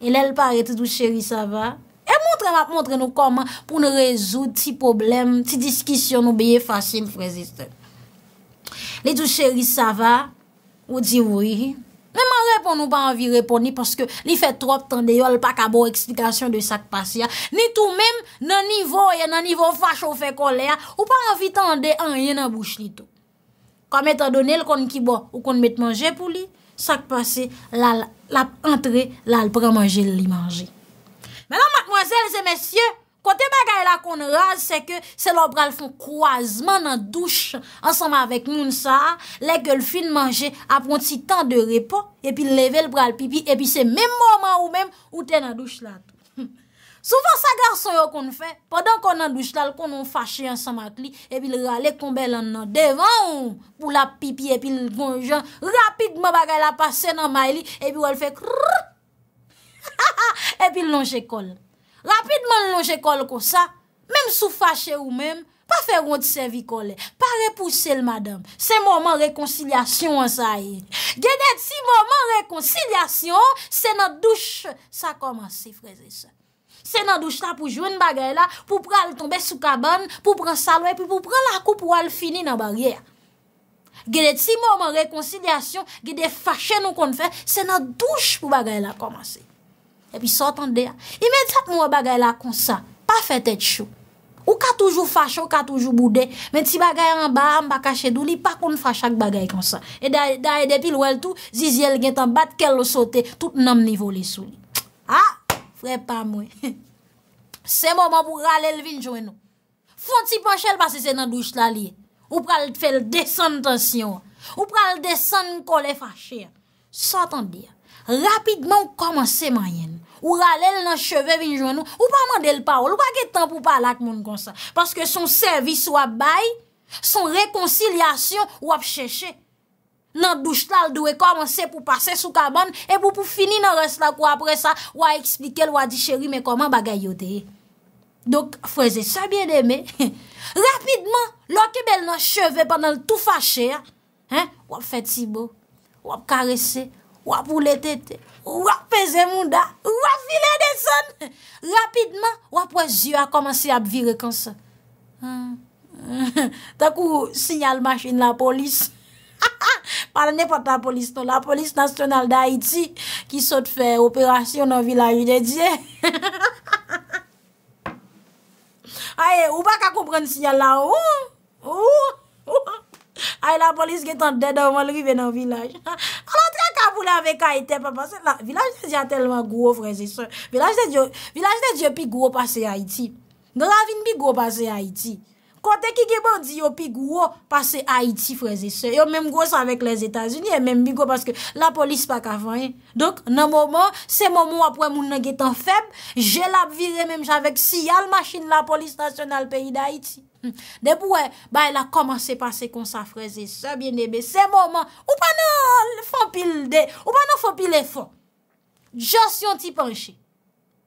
A: E lè l'pare te dou chéri sa va, e montre la, montre nou koman pou nou rezoud ti problem, ti diskisyon nou beye fasyen freziste. Le dou chéri sa va, ou di woui, mèman repon nou pa anvi repon ni paske li fet trop tende yo al pakabo eksplikasyon de sak pasya, ni tou mèm nan nivou yon nan nivou fach ou fe kolea, ou pa anvi tende an yon nan bouch nito. Kame ta donel kon ki bo ou kon met manje pou li. Sak pase la ap entre la al pran manje li manje. Mèlan matmoazèl zè mèsyè, kote bagay la kon rase se ke se lò pral foun kouazman nan douche ansanman avèk moun sa, le ke l fin manje ap pranti tan de repo epi leve l pral pipi epi se mèm mouman ou mèm ou ten nan douche lade. Soufan sa garso yo kon fè, podan kon nan douche lal, kon nou fache yon samak li, epi l rale kon bel an nan devan ou, pou la pipi epi l kon jan, rapidman bagay la pase nan may li, epi wèl fè krrrr, ha ha, epi l lonje kol. Rapidman l lonje kol kon sa, mèm sou fache ou mèm, pa fè ronde se vi kolè, pa repouse l madame. Se mouman rekoncilasyon an sa yè. Genè ti mouman rekoncilasyon, se nan douche sa komansi freze sa. Se nan douche ta pou jwen bagay la, pou pral tombe sou kaban, pou pral salwe, pou pral akou pou wal fini nan bagay ya. Gede ti mouman rekonsidasyon, gede fache nou kon fè, se nan douche pou bagay la komanse. E pi sotan de ya. Imen tat mouwa bagay la kon sa, pa fè tèt chou. Ou ka toujou fache, ou ka toujou boudè, men ti bagay an ba, an bakache dou li, pa kon fache ak bagay kon sa. E daye depil wèl tou, zizye l gen tan bat, kel lo sote, tout nan mnivou li sou li. Ha! Ah! Frè pa mwen, se mò mò pou ralèl vinjwen nou, fwant si pan chèl pasese nan douche la li, ou pral fèl desan tansyon, ou pral desan kon lè fachè, satan dir, rapidman koman se mayen, ou ralèl nan cheve vinjwen nou, ou pa mandèl paol, wakè tan pou palak moun konsan, paske son servis wap bay, son rekonsilyasyon wap chèche. nan douche lal dwe komanse pou pase sou kaban, e pou pou fini nan res lakou apre sa, wap eksplike l wadi cheri me koman bagayote e. Dok, fweze sa bie deme, rapidman, loke bel nan cheve pandan l tou fache, wap fet si bo, wap karese, wap oule tete, wap peze munda, wap file deson, rapidman, wap wazye a komanse ap vire konsa. Takou, sinyal masjine la polis, Ha ha ha, pa la ne pat non. la polis nou, la polis nasyonal da Haiti ki sot fe operasyon nan vilaj yon de diye. Ha ha ha ha ha ha ha ha ha ha ha ha ha. Aye, ou baka kou pren sinyal la ou. Ou ou ou ou ou. Aye, la polis getan deda ou malri ven nan vilaj. Ha ha ha ha, ala tre ka boulan vek Haiti pa. Pasè la, vilaj de diye a telman gwo freze se. Vilaj de diye, vilaj de diye pi gwo pase Haiti. Ndona vin pi gwo pase Haiti. Kote ki gebe, di yo pi gwo pase Haiti freze se. Yo menm gwo sa vek les Etats-Unis, menm bi gwo paske la polis pa kavanye. Dok nan mouman, se mouman wapwen mounan getan feb, jel ap vize menm javek si, ya l machin la polis nasyonal peyi da Haiti. Hm. De pou we, ba el a komanse pase kon sa freze se, bien ebe, se mouman, ou pa nan fopil de, ou pa nan fopil e fon. Joss yon ti panche,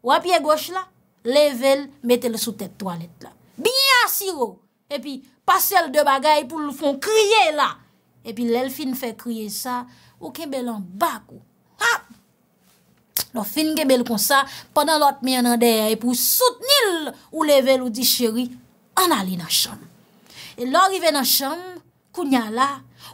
A: wapye gwoche la, level, mette le sou tete toalet la. Binyan siro, oh. e pi, pasel de bagay pou l'fon kriye la, e pi lèl fin fè kriye sa, ou kebel an bako, hap, lò fin kebel kon sa, pandan lòt mè nan deyay pou soutnil, ou level ou di chéri, an ali nan chanm. E lòri ven nan chanm, kounyan la,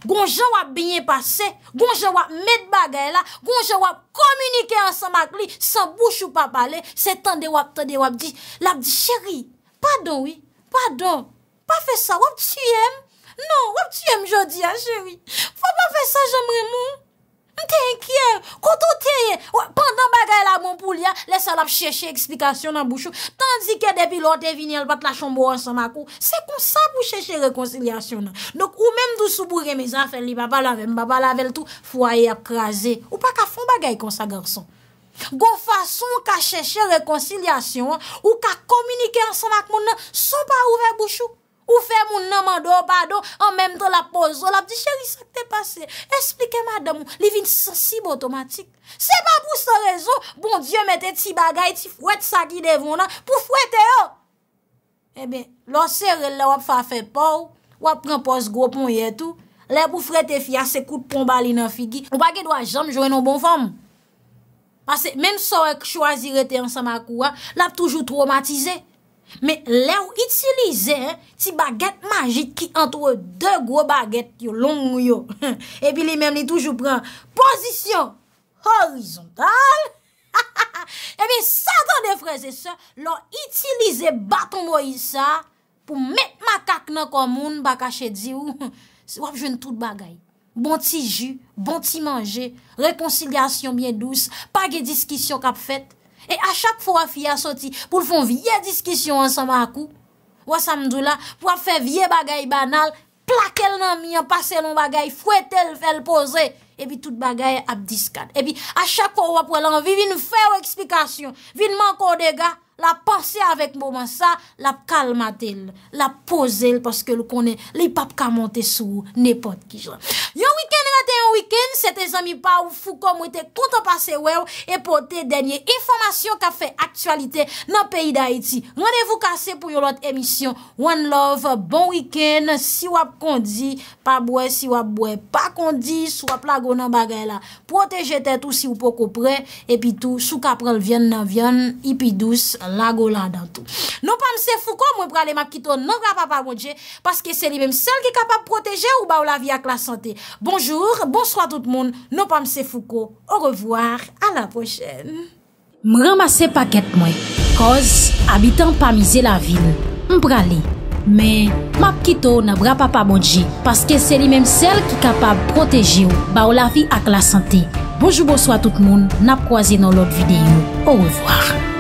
A: gonjwa wap binyen pase, gonjwa wap met bagay la, gonjwa wap komunike ansan makli, san bouch ou pa pale, se tande wap tande wap di, lap di chéri, Padon wè, padon, pa fè sa, wèp ti yèm, nan, wèp ti yèm jodi an chè wè, fè pa fè sa jèm remou, mte yèm kè, koutou tè yèm, wè, pandan bagay la moun pou lè, lè sal ap chèche eksplikasyon nan bouchou, tandikè depi lò te vinèl pat la chambou an san makou, se kon sa pou chèche rekonsilyasyon nan. Dok ou mèm dousou pou remè zan fè li, baba la rem, baba la vel tou, fwa yè ap krasè, ou pa ka fon bagay kon sa garson. Gon fason ka chèche rekonsilyasyon, ou ka kominike ansan ak moun nan, sou pa ouve bouchou. Oufe moun nan mando ou bado, an mèm tè la pozol, ap di chèri sa k te pase. Esplike madè moun, li vin sensib otomatik. Se pa pou se rezo, bon diyo mette ti bagay, ti fwet sa ki devon nan, pou fwete yo. Ebe, lò sère lè wap fa fè pa ou, wap pren poz go pon yè tou, lè pou fwete fya se kout pon bali nan figi. Ou bagè dwa jom jwè nou bon fòm. Pase men so ek chwazi rete an sa ma kou an, la pou toujou traumatize. Men le ou itilize ti baget majit ki an tou e de gro baget yo long ou yo. E pi li men li toujou pren, pozisyon, orizontal. E pi sa dan defreze se, lor itilize baton mo yisa pou met makak nan komoun baka chedzi ou. Wap jwen tout bagay. Bon ti ju, bon ti manje, rekonsilyasyon byen douz, pa ge diskisyon kap fet. E a chak fwa fya soti, pou l fwen vie diskisyon ansan ba akou, wwa samdou la, pou wap fe vie bagay banal, plakel nan mi an pase lon bagay, fwete l fel pose, e bi tout bagay ap diskad. E bi a chak wap wap walan, vi vin fwe ou eksplikasyon, vi nan man kode ga, la panse avèk mouman sa, la kalmate l, la pose l, paske l konè, li pap kamante sou, nepot ki jan. Yo wikèn la te yon wikèn, se te zanmi pa ou fou kom, ou te kontopase wè ou, e potè denye informasyon ka fè aktualite nan peyi da eti. Mwenè vou kase pou yon lot emisyon. One love, bon wikèn, si wap kondi, pa bwe, si wap bwe, pa kondi, sou wap lago nan bagè la. Protè jete tout si wou pokopre, epi tout, sou kaprel vyen nan vyen, ipi douz, lago la datou. Non pa mse fukou mwen prale mapkito nan bra pa pa mounje paske se li menm sel ki kapab proteje ou ba ou la vi ak la sante. Bonjour, bonsoi tout moun, non pa mse fukou. Au revoir, a la pochene. Mwen ramase paket mwen koz abitan pa mize la vil, mprale. Men, mapkito nan bra pa pa mounje paske se li menm sel ki kapab proteje ou ba ou la vi ak la sante. Bonjour, bonsoi tout moun nap kwa zi nan lot videyo. Au revoir.